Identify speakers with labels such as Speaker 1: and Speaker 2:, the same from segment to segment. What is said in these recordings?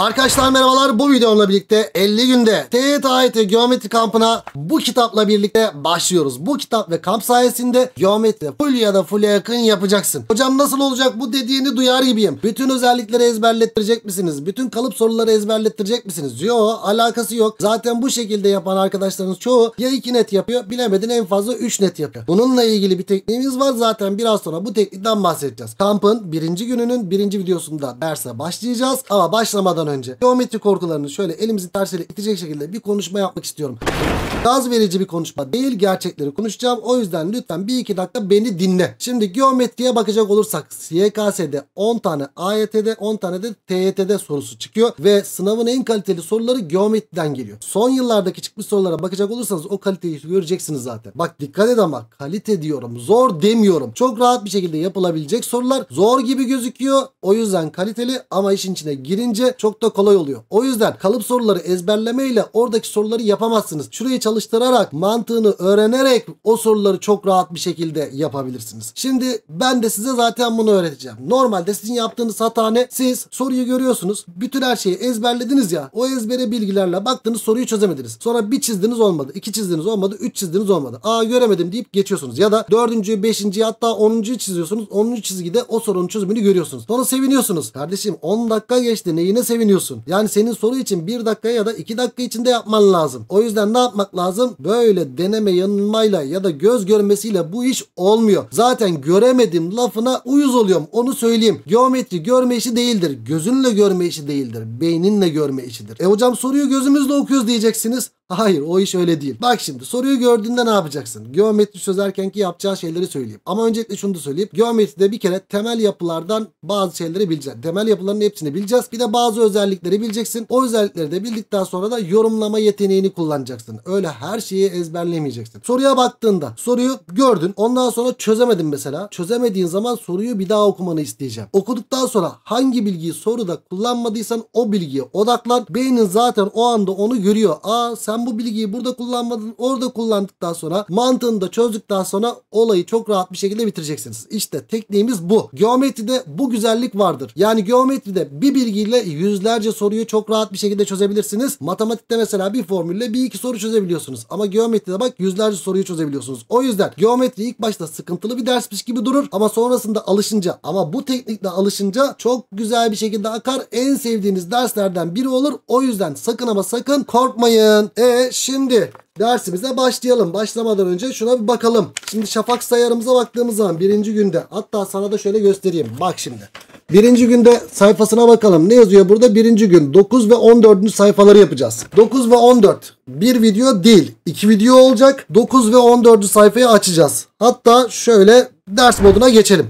Speaker 1: Arkadaşlar merhabalar bu videomla birlikte 50 günde TYT Geometri Kampı'na bu kitapla birlikte başlıyoruz. Bu kitap ve kamp sayesinde geometri full ya da full'e yakın yapacaksın. Hocam nasıl olacak bu dediğini duyar gibiyim. Bütün özellikleri ezberlettirecek misiniz? Bütün kalıp soruları ezberlettirecek misiniz? Yok alakası yok. Zaten bu şekilde yapan arkadaşlarınız çoğu ya 2 net yapıyor bilemedin en fazla 3 net yapıyor. Bununla ilgili bir tekniğimiz var zaten biraz sonra bu teknikten bahsedeceğiz. Kampın birinci gününün birinci videosunda derse başlayacağız ama başlamadan önce geometri korkularını şöyle elimizin tersiyle itecek şekilde bir konuşma yapmak istiyorum. Gaz verici bir konuşma değil gerçekleri konuşacağım. O yüzden lütfen bir iki dakika beni dinle. Şimdi geometriye bakacak olursak YKS'de 10 tane AYT'de 10 tane de TYT'de sorusu çıkıyor. Ve sınavın en kaliteli soruları geometriden geliyor. Son yıllardaki çıkmış sorulara bakacak olursanız o kaliteyi göreceksiniz zaten. Bak dikkat et ama kalite diyorum zor demiyorum. Çok rahat bir şekilde yapılabilecek sorular zor gibi gözüküyor. O yüzden kaliteli ama işin içine girince çok da kolay oluyor. O yüzden kalıp soruları ezberlemeyle oradaki soruları yapamazsınız. Şurayı çalıştırarak mantığını öğrenerek o soruları çok rahat bir şekilde yapabilirsiniz. Şimdi ben de size zaten bunu öğreteceğim. Normalde sizin yaptığınız hata ne? Siz soruyu görüyorsunuz. Bütün her şeyi ezberlediniz ya. O ezbere bilgilerle baktınız soruyu çözemediniz. Sonra bir çizdiniz olmadı. iki çizdiniz olmadı. Üç çizdiniz olmadı. Aa göremedim deyip geçiyorsunuz. Ya da dördüncüyü, beşinciyi hatta onuncuyu çiziyorsunuz. Onuncu çizgide o sorunun çözümünü görüyorsunuz. Sonra seviniyorsunuz. Kardeşim 10 dakika geçti neyine seviniyorsunuz? seviniyorsun. Yani senin soru için bir dakika ya da iki dakika içinde yapman lazım. O yüzden ne yapmak lazım? Böyle deneme yanılmayla ya da göz görmesiyle bu iş olmuyor. Zaten göremedim lafına uyuz oluyorum. Onu söyleyeyim. Geometri görme işi değildir. Gözünle görme işi değildir. Beyninle görme işidir. E hocam soruyu gözümüzle okuyoruz diyeceksiniz. Hayır o iş öyle değil. Bak şimdi soruyu gördüğünde ne yapacaksın? Geometri çözerken ki yapacağı şeyleri söyleyeyim. Ama öncelikle şunu da söyleyeyim. Geometride bir kere temel yapılardan bazı şeyleri bileceğiz. Temel yapıların hepsini bileceğiz. Bir de bazı özellikleri bileceksin. O özellikleri de bildikten sonra da yorumlama yeteneğini kullanacaksın. Öyle her şeyi ezberlemeyeceksin. Soruya baktığında soruyu gördün. Ondan sonra çözemedin mesela. Çözemediğin zaman soruyu bir daha okumanı isteyeceğim. Okuduktan sonra hangi bilgiyi soruda kullanmadıysan o bilgiye odaklan. Beynin zaten o anda onu görüyor. Aa sen sen bu bilgiyi burada kullanmadın orada kullandıktan sonra mantığını da çözdükten sonra olayı çok rahat bir şekilde bitireceksiniz. İşte tekniğimiz bu. Geometride bu güzellik vardır. Yani geometride bir bilgiyle yüzlerce soruyu çok rahat bir şekilde çözebilirsiniz. Matematikte mesela bir formülle bir iki soru çözebiliyorsunuz. Ama geometride bak yüzlerce soruyu çözebiliyorsunuz. O yüzden geometri ilk başta sıkıntılı bir dersmiş gibi durur ama sonrasında alışınca ama bu teknikle alışınca çok güzel bir şekilde akar. En sevdiğiniz derslerden biri olur. O yüzden sakın ama sakın korkmayın. Evet şimdi dersimize başlayalım. Başlamadan önce şuna bir bakalım. Şimdi şafak sayarımıza baktığımız zaman birinci günde hatta sana da şöyle göstereyim. Bak şimdi. Birinci günde sayfasına bakalım. Ne yazıyor burada? Birinci gün 9 ve 14. sayfaları yapacağız. 9 ve 14 bir video değil. iki video olacak. 9 ve 14. sayfayı açacağız. Hatta şöyle ders moduna geçelim.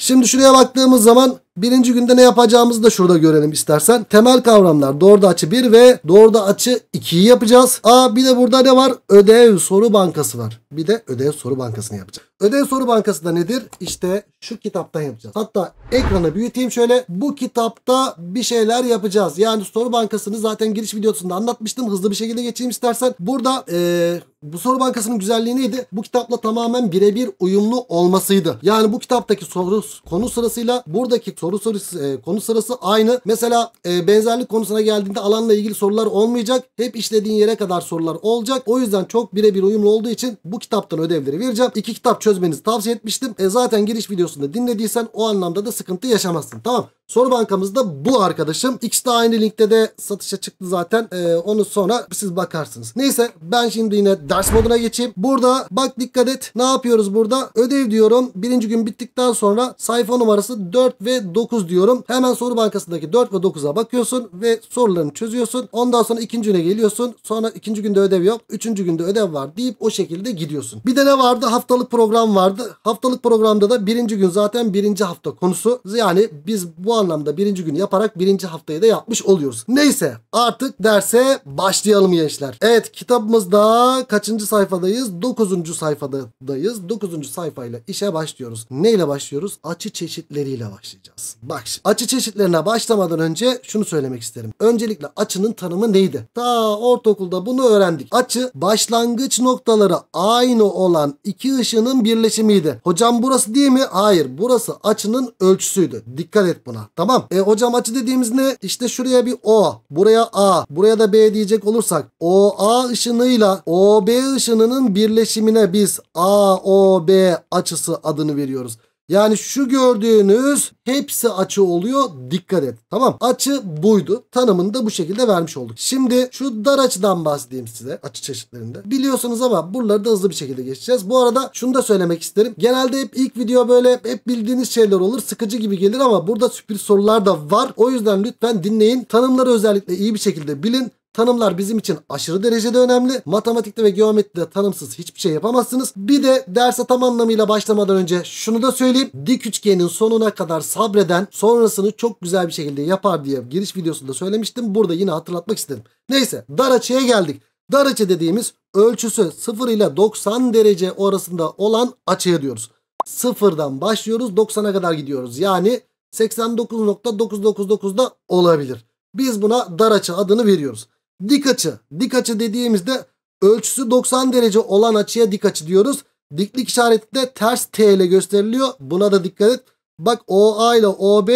Speaker 1: Şimdi şuraya baktığımız zaman birinci günde ne yapacağımızı da şurada görelim istersen. Temel kavramlar doğruda açı 1 ve doğruda açı 2'yi yapacağız. Aa bir de burada ne var? Ödev soru bankası var. Bir de ödev soru bankasını yapacağız. Ödev soru bankası da nedir? İşte şu kitaptan yapacağız. Hatta ekranı büyüteyim şöyle. Bu kitapta bir şeyler yapacağız. Yani soru bankasını zaten giriş videosunda anlatmıştım. Hızlı bir şekilde geçeyim istersen. Burada ee, bu soru bankasının güzelliği neydi? Bu kitapla tamamen birebir uyumlu olmasıydı. Yani bu kitaptaki soru soruyoruz. Konu sırasıyla buradaki soru sorusu e, konu sırası aynı. Mesela e, benzerlik konusuna geldiğinde alanla ilgili sorular olmayacak. Hep işlediğin yere kadar sorular olacak. O yüzden çok birebir uyumlu olduğu için bu kitaptan ödevleri vereceğim. İki kitap çözmenizi tavsiye etmiştim. E, zaten giriş videosunda dinlediysen o anlamda da sıkıntı yaşamazsın. Tamam. Soru bankamızda bu arkadaşım. İkisi de aynı linkte de satışa çıktı zaten. Ee, onu sonra siz bakarsınız. Neyse ben şimdi yine ders moduna geçeyim. Burada bak dikkat et. Ne yapıyoruz burada? Ödev diyorum. Birinci gün bittikten sonra sayfa numarası 4 ve 9 diyorum. Hemen soru bankasındaki 4 ve 9'a bakıyorsun ve sorularını çözüyorsun. Ondan sonra ikinci güne geliyorsun. Sonra ikinci günde ödev yok. Üçüncü günde ödev var deyip o şekilde gidiyorsun. Bir de ne vardı? Haftalık program vardı. Haftalık programda da birinci gün zaten birinci hafta konusu. Yani biz bu anlamda birinci gün yaparak birinci haftayı da yapmış oluyoruz. Neyse artık derse başlayalım gençler. Evet kitabımızda kaçıncı sayfadayız? Dokuzuncu sayfadayız. 9. sayfayla işe başlıyoruz. Neyle başlıyoruz? açı çeşitleriyle başlayacağız. Bak açı çeşitlerine başlamadan önce şunu söylemek isterim. Öncelikle açının tanımı neydi? Ta ortaokulda bunu öğrendik. Açı başlangıç noktaları aynı olan iki ışının birleşimiydi. Hocam burası değil mi? Hayır burası açının ölçüsüydü. Dikkat et buna. Tamam. E hocam açı dediğimiz ne? İşte şuraya bir O, buraya A, buraya da B diyecek olursak O A ışınıyla O B ışınının birleşimine biz A O B açısı adını veriyoruz. Yani şu gördüğünüz hepsi açı oluyor. Dikkat et. Tamam. Açı buydu. Tanımını da bu şekilde vermiş olduk. Şimdi şu dar açıdan bahsedeyim size. Açı çeşitlerinde. Biliyorsunuz ama buraları da hızlı bir şekilde geçeceğiz. Bu arada şunu da söylemek isterim. Genelde hep ilk video böyle hep bildiğiniz şeyler olur. Sıkıcı gibi gelir ama burada sürpriz sorular da var. O yüzden lütfen dinleyin. Tanımları özellikle iyi bir şekilde bilin. Tanımlar bizim için aşırı derecede önemli. Matematikte ve geometride tanımsız hiçbir şey yapamazsınız. Bir de derse tam anlamıyla başlamadan önce şunu da söyleyeyim. Dik üçgenin sonuna kadar sabreden sonrasını çok güzel bir şekilde yapar diye giriş videosunda söylemiştim. Burada yine hatırlatmak istedim. Neyse dar açıya geldik. Dar açı dediğimiz ölçüsü 0 ile 90 derece arasında olan açıya diyoruz. 0'dan başlıyoruz 90'a kadar gidiyoruz. Yani 89.999 da olabilir. Biz buna dar açı adını veriyoruz dik açı. Dik açı dediğimizde ölçüsü 90 derece olan açıya dik açı diyoruz. Diklik işareti de ters T ile gösteriliyor. Buna da dikkat et. Bak OA ile OB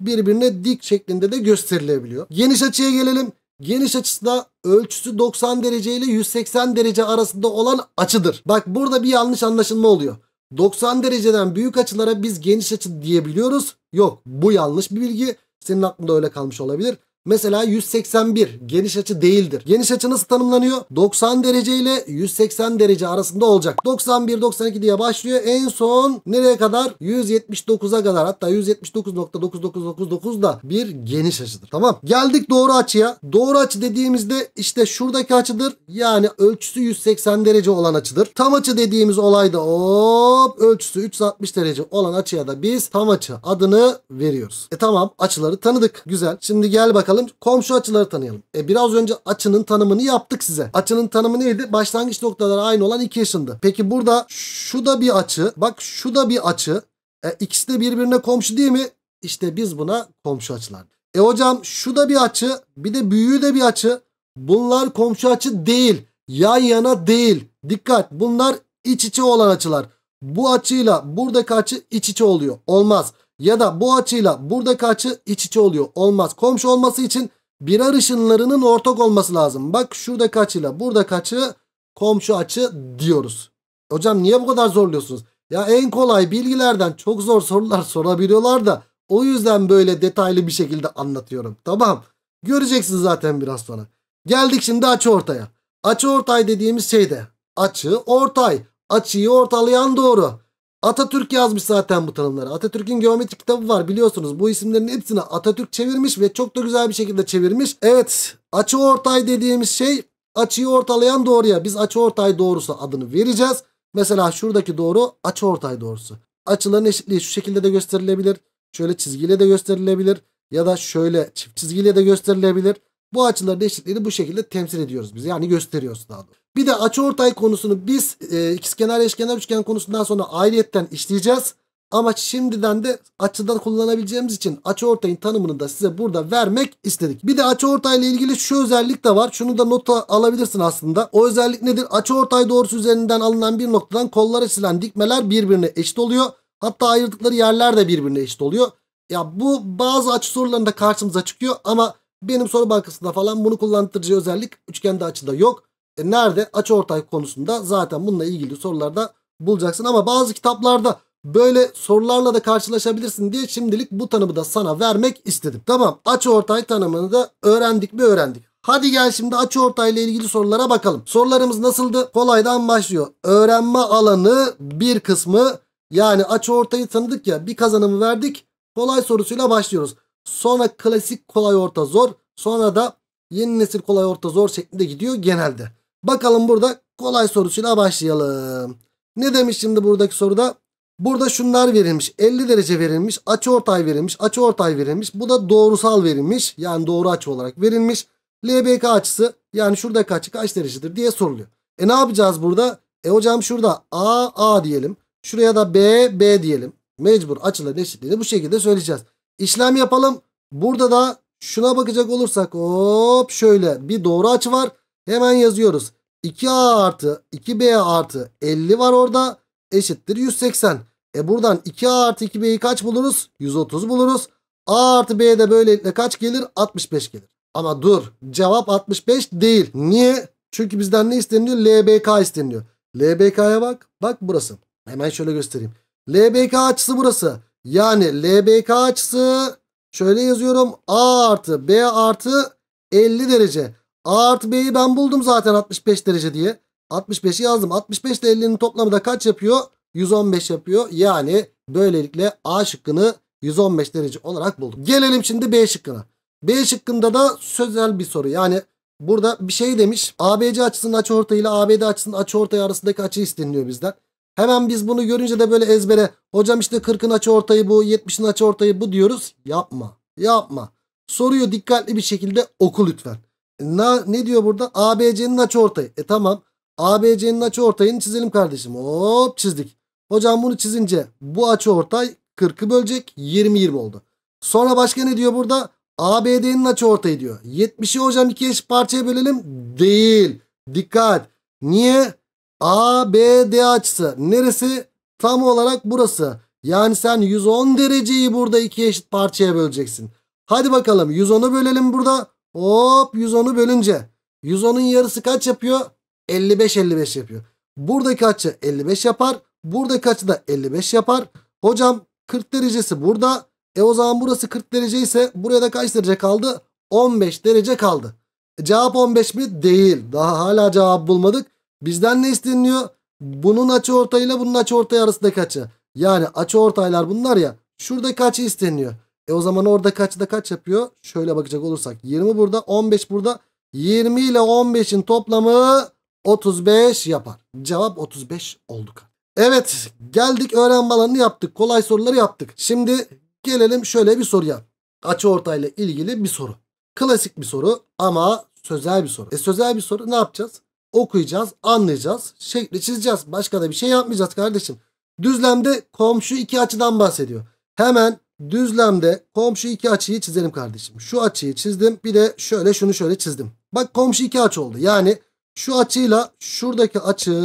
Speaker 1: birbirine dik şeklinde de gösterilebiliyor. Geniş açıya gelelim. Geniş açısı da ölçüsü 90 derece ile 180 derece arasında olan açıdır. Bak burada bir yanlış anlaşılma oluyor. 90 dereceden büyük açılara biz geniş açı diyebiliyoruz. Yok bu yanlış bir bilgi. Senin aklında öyle kalmış olabilir. Mesela 181 geniş açı değildir. Geniş açı nasıl tanımlanıyor? 90 derece ile 180 derece arasında olacak. 91 92 diye başlıyor. En son nereye kadar? 179'a kadar. Hatta 179.9999 da bir geniş açıdır. Tamam. Geldik doğru açıya. Doğru açı dediğimizde işte şuradaki açıdır. Yani ölçüsü 180 derece olan açıdır. Tam açı dediğimiz olayda hop ölçüsü 360 derece olan açıya da biz tam açı adını veriyoruz. E tamam açıları tanıdık. Güzel. Şimdi gel bakalım bakalım komşu açıları tanıyalım. E biraz önce açının tanımını yaptık size. Açının tanımı neydi? Başlangıç noktaları aynı olan iki yaşındı. Peki burada şu da bir açı. Bak şu da bir açı. E, ikisi de birbirine komşu değil mi? İşte biz buna komşu açılar. E hocam şu da bir açı. Bir de büyüğü de bir açı. Bunlar komşu açı değil. Yan yana değil. Dikkat bunlar iç içe olan açılar. Bu açıyla buradaki açı iç içe oluyor. Olmaz. Olmaz ya da bu açıyla buradaki açı iç içe oluyor. Olmaz. Komşu olması için birer ışınlarının ortak olması lazım. Bak şuradaki açıyla buradaki açı komşu açı diyoruz. Hocam niye bu kadar zorluyorsunuz? Ya en kolay bilgilerden çok zor sorular sorabiliyorlar da o yüzden böyle detaylı bir şekilde anlatıyorum. Tamam. Göreceksiniz zaten biraz sonra. Geldik şimdi açı ortaya. Açı ortay dediğimiz şey de açı ortay. Açıyı ortalayan doğru. Atatürk yazmış zaten bu tanımları. Atatürk'ün geometri kitabı var biliyorsunuz. Bu isimlerin hepsini Atatürk çevirmiş ve çok da güzel bir şekilde çevirmiş. Evet açı ortay dediğimiz şey açıyı ortalayan doğruya. Biz açı ortay doğrusu adını vereceğiz. Mesela şuradaki doğru açı ortay doğrusu. Açıların eşitliği şu şekilde de gösterilebilir. Şöyle çizgiyle de gösterilebilir. Ya da şöyle çift çizgiyle de gösterilebilir. Bu açıların eşitliğini bu şekilde temsil ediyoruz biz. Yani gösteriyoruz daha doğrusu. Bir de açıortay konusunu biz e, ikizkenar eşkenar üçgen konusundan sonra ayrıyetten işleyeceğiz. Ama şimdiden de açıdan kullanabileceğimiz için açıortayın tanımını da size burada vermek istedik. Bir de açıortayla ilgili şu özellik de var. Şunu da nota alabilirsin aslında. O özellik nedir? Açıortay doğrusu üzerinden alınan bir noktadan kollara silen dikmeler birbirine eşit oluyor. Hatta ayırdıkları yerler de birbirine eşit oluyor. Ya bu bazı açı sorularında karşımıza çıkıyor ama benim soru bankasında falan bunu kullandırıcı özellik üçgende açıda yok. E nerede? Açıortay konusunda zaten bununla ilgili sorularda bulacaksın ama bazı kitaplarda böyle sorularla da karşılaşabilirsin diye şimdilik bu tanımı da sana vermek istedim. Tamam açıortay tanımını da öğrendik mi öğrendik. Hadi gel şimdi açıortay ile ilgili sorulara bakalım. Sorularımız nasıldı? Kolaydan başlıyor. Öğrenme alanı bir kısmı yani açıortayı tanıdık ya bir kazanımı verdik. Kolay sorusuyla başlıyoruz. Sonra klasik kolay orta zor. Sonra da yeni nesil kolay orta zor şeklinde gidiyor genelde. Bakalım burada kolay sorusuyla başlayalım. Ne demiş şimdi buradaki soruda? Burada şunlar verilmiş. 50 derece verilmiş. Açı ortay verilmiş. Açı ortay verilmiş. Bu da doğrusal verilmiş. Yani doğru açı olarak verilmiş. LBK açısı yani şuradaki açı kaç derecedir diye soruluyor. E ne yapacağız burada? E hocam şurada A A diyelim. Şuraya da B B diyelim. Mecbur açıların eşitliğini bu şekilde söyleyeceğiz. İşlem yapalım. Burada da şuna bakacak olursak hop şöyle bir doğru açı var. Hemen yazıyoruz. 2A artı 2B artı 50 var orada. Eşittir 180. E buradan 2A artı 2B'yi kaç buluruz? 130 buluruz. A artı B de böylelikle kaç gelir? 65 gelir. Ama dur cevap 65 değil. Niye? Çünkü bizden ne isteniyor? LBK isteniyor. LBK'ya bak. Bak burası. Hemen şöyle göstereyim. LBK açısı burası. Yani LBK açısı şöyle yazıyorum. A artı B artı 50 derece. A artı B'yi ben buldum zaten 65 derece diye. 65'i yazdım. 65 ile 50'nin toplamı da kaç yapıyor? 115 yapıyor. Yani böylelikle A şıkkını 115 derece olarak buldum. Gelelim şimdi B şıkkına. B şıkkında da sözel bir soru. Yani burada bir şey demiş. ABC açısının açıortayı ile ABD açısının açıortayı arasındaki açı isteniliyor bizden. Hemen biz bunu görünce de böyle ezbere hocam işte 40'ın açıortayı bu, 70'in açıortayı bu diyoruz. Yapma. Yapma. Soruyu dikkatli bir şekilde oku lütfen. Na, ne diyor burada? ABC'nin açıortayı. E tamam. ABC'nin açıortayını çizelim kardeşim. Hop çizdik. Hocam bunu çizince bu açıortay 40'ı bölecek 20 20 oldu. Sonra başka ne diyor burada? ABD'nin açıortayı diyor. 70'i hocam iki eşit parçaya bölelim. Değil. Dikkat. Niye? ABD açısı. Neresi? Tam olarak burası. Yani sen 110 dereceyi burada iki eşit parçaya böleceksin. Hadi bakalım 110'u bölelim burada. Hop 110'u bölünce 110'un yarısı kaç yapıyor? 55 55 yapıyor. Buradaki açı 55 yapar. Buradaki açı da 55 yapar. Hocam 40 derecesi burada. E o zaman burası 40 derece ise buraya da kaç derece kaldı? 15 derece kaldı. E, cevap 15 mi? Değil. Daha hala cevap bulmadık. Bizden ne isteniliyor? Bunun açı ortayla bunun açı ortay arasındaki açı. Yani açı ortaylar bunlar ya. Şuradaki açı isteniyor. E o zaman orada kaçta kaç yapıyor? Şöyle bakacak olursak 20 burada 15 burada 20 ile 15'in toplamı 35 yapar. Cevap 35 oldu. Evet geldik öğrenme alanını yaptık. Kolay soruları yaptık. Şimdi gelelim şöyle bir soruya. Açı ortayla ilgili bir soru. Klasik bir soru ama sözel bir soru. E sözel bir soru ne yapacağız? Okuyacağız, anlayacağız, şekli çizeceğiz. Başka da bir şey yapmayacağız kardeşim. Düzlemde komşu iki açıdan bahsediyor. Hemen Düzlemde komşu iki açıyı çizelim kardeşim. Şu açıyı çizdim. Bir de şöyle şunu şöyle çizdim. Bak komşu iki aç oldu. Yani şu açıyla şuradaki açı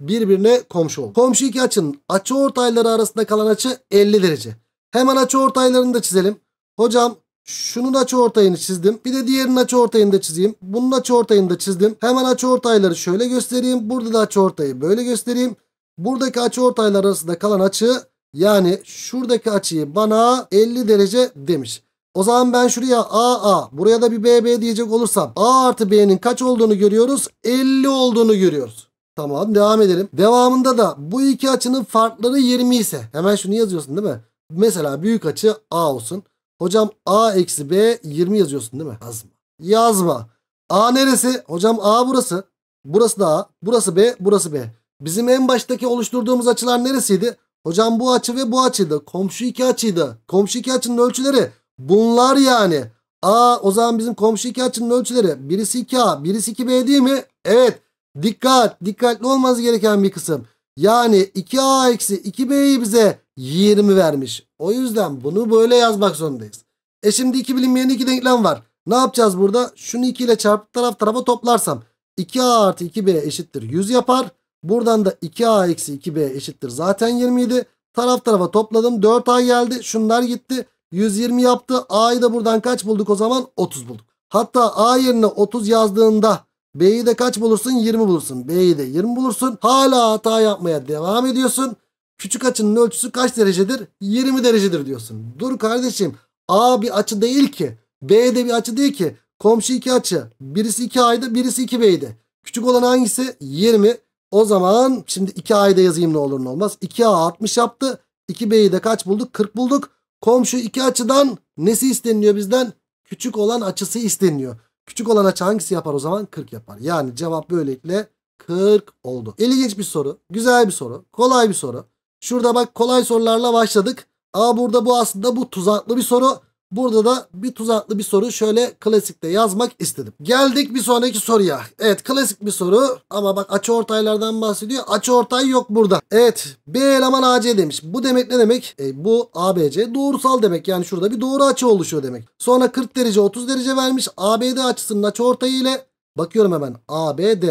Speaker 1: birbirine komşu oldu. Komşu iki açının açı ortayları arasında kalan açı 50 derece. Hemen açı ortaylarını da çizelim. Hocam şunun açı ortayını çizdim. Bir de diğerinin açı ortayını da çizeyim. Bunun açı ortayını da çizdim. Hemen açı ortayları şöyle göstereyim. Burada da açı ortayı böyle göstereyim. Buradaki açı ortaylar arasında kalan açı yani şuradaki açıyı bana 50 derece demiş. O zaman ben şuraya AA buraya da bir BB diyecek olursam A artı B'nin kaç olduğunu görüyoruz? 50 olduğunu görüyoruz. Tamam devam edelim. Devamında da bu iki açının farkları 20 ise hemen şunu yazıyorsun değil mi? Mesela büyük açı A olsun. Hocam A eksi B 20 yazıyorsun değil mi? Yazma. Yazma. A neresi? Hocam A burası. Burası da A. Burası B. Burası B. Bizim en baştaki oluşturduğumuz açılar neresiydi? Hocam bu açı ve bu açıydı. Komşu iki açıydı. Komşu iki açının ölçüleri bunlar yani. A o zaman bizim komşu iki açının ölçüleri birisi 2A birisi 2B değil mi? Evet dikkat dikkatli olmanız gereken bir kısım. Yani 2A eksi 2B'yi bize 20 vermiş. O yüzden bunu böyle yazmak zorundayız. E şimdi iki bilinmeyen iki denklem var. Ne yapacağız burada? Şunu 2 ile çarpıp taraf tarafa toplarsam 2A artı 2B eşittir 100 yapar. Buradan da 2A eksi 2B eşittir. Zaten 27. Taraf tarafa topladım. 4A geldi. Şunlar gitti. 120 yaptı. A'yı da buradan kaç bulduk o zaman? 30 bulduk. Hatta A yerine 30 yazdığında B'yi de kaç bulursun? 20 bulursun. B'yi de 20 bulursun. Hala hata yapmaya devam ediyorsun. Küçük açının ölçüsü kaç derecedir? 20 derecedir diyorsun. Dur kardeşim. A bir açı değil ki. B de bir açı değil ki. Komşu iki açı. Birisi 2A'ydı, birisi 2B'ydi. Küçük olan hangisi? 20. O zaman şimdi 2A'yı da yazayım ne olur ne olmaz. 2A 60 yaptı. 2B'yi de kaç bulduk? 40 bulduk. Komşu iki açıdan nesi isteniliyor bizden? Küçük olan açısı isteniliyor. Küçük olan açı hangisi yapar o zaman? 40 yapar. Yani cevap böylelikle 40 oldu. İlginç bir soru. Güzel bir soru. Kolay bir soru. Şurada bak kolay sorularla başladık. Aa burada bu aslında bu tuzaklı bir soru. Burada da bir tuzaklı bir soru şöyle klasikte yazmak istedim. Geldik bir sonraki soruya. Evet klasik bir soru ama bak açı ortaylardan bahsediyor. Açı ortay yok burada. Evet B eleman AC demiş. Bu demek ne demek? E, bu ABC doğrusal demek. Yani şurada bir doğru açı oluşuyor demek. Sonra 40 derece 30 derece vermiş. ABD açısının açı ortayı ile bakıyorum hemen ABD.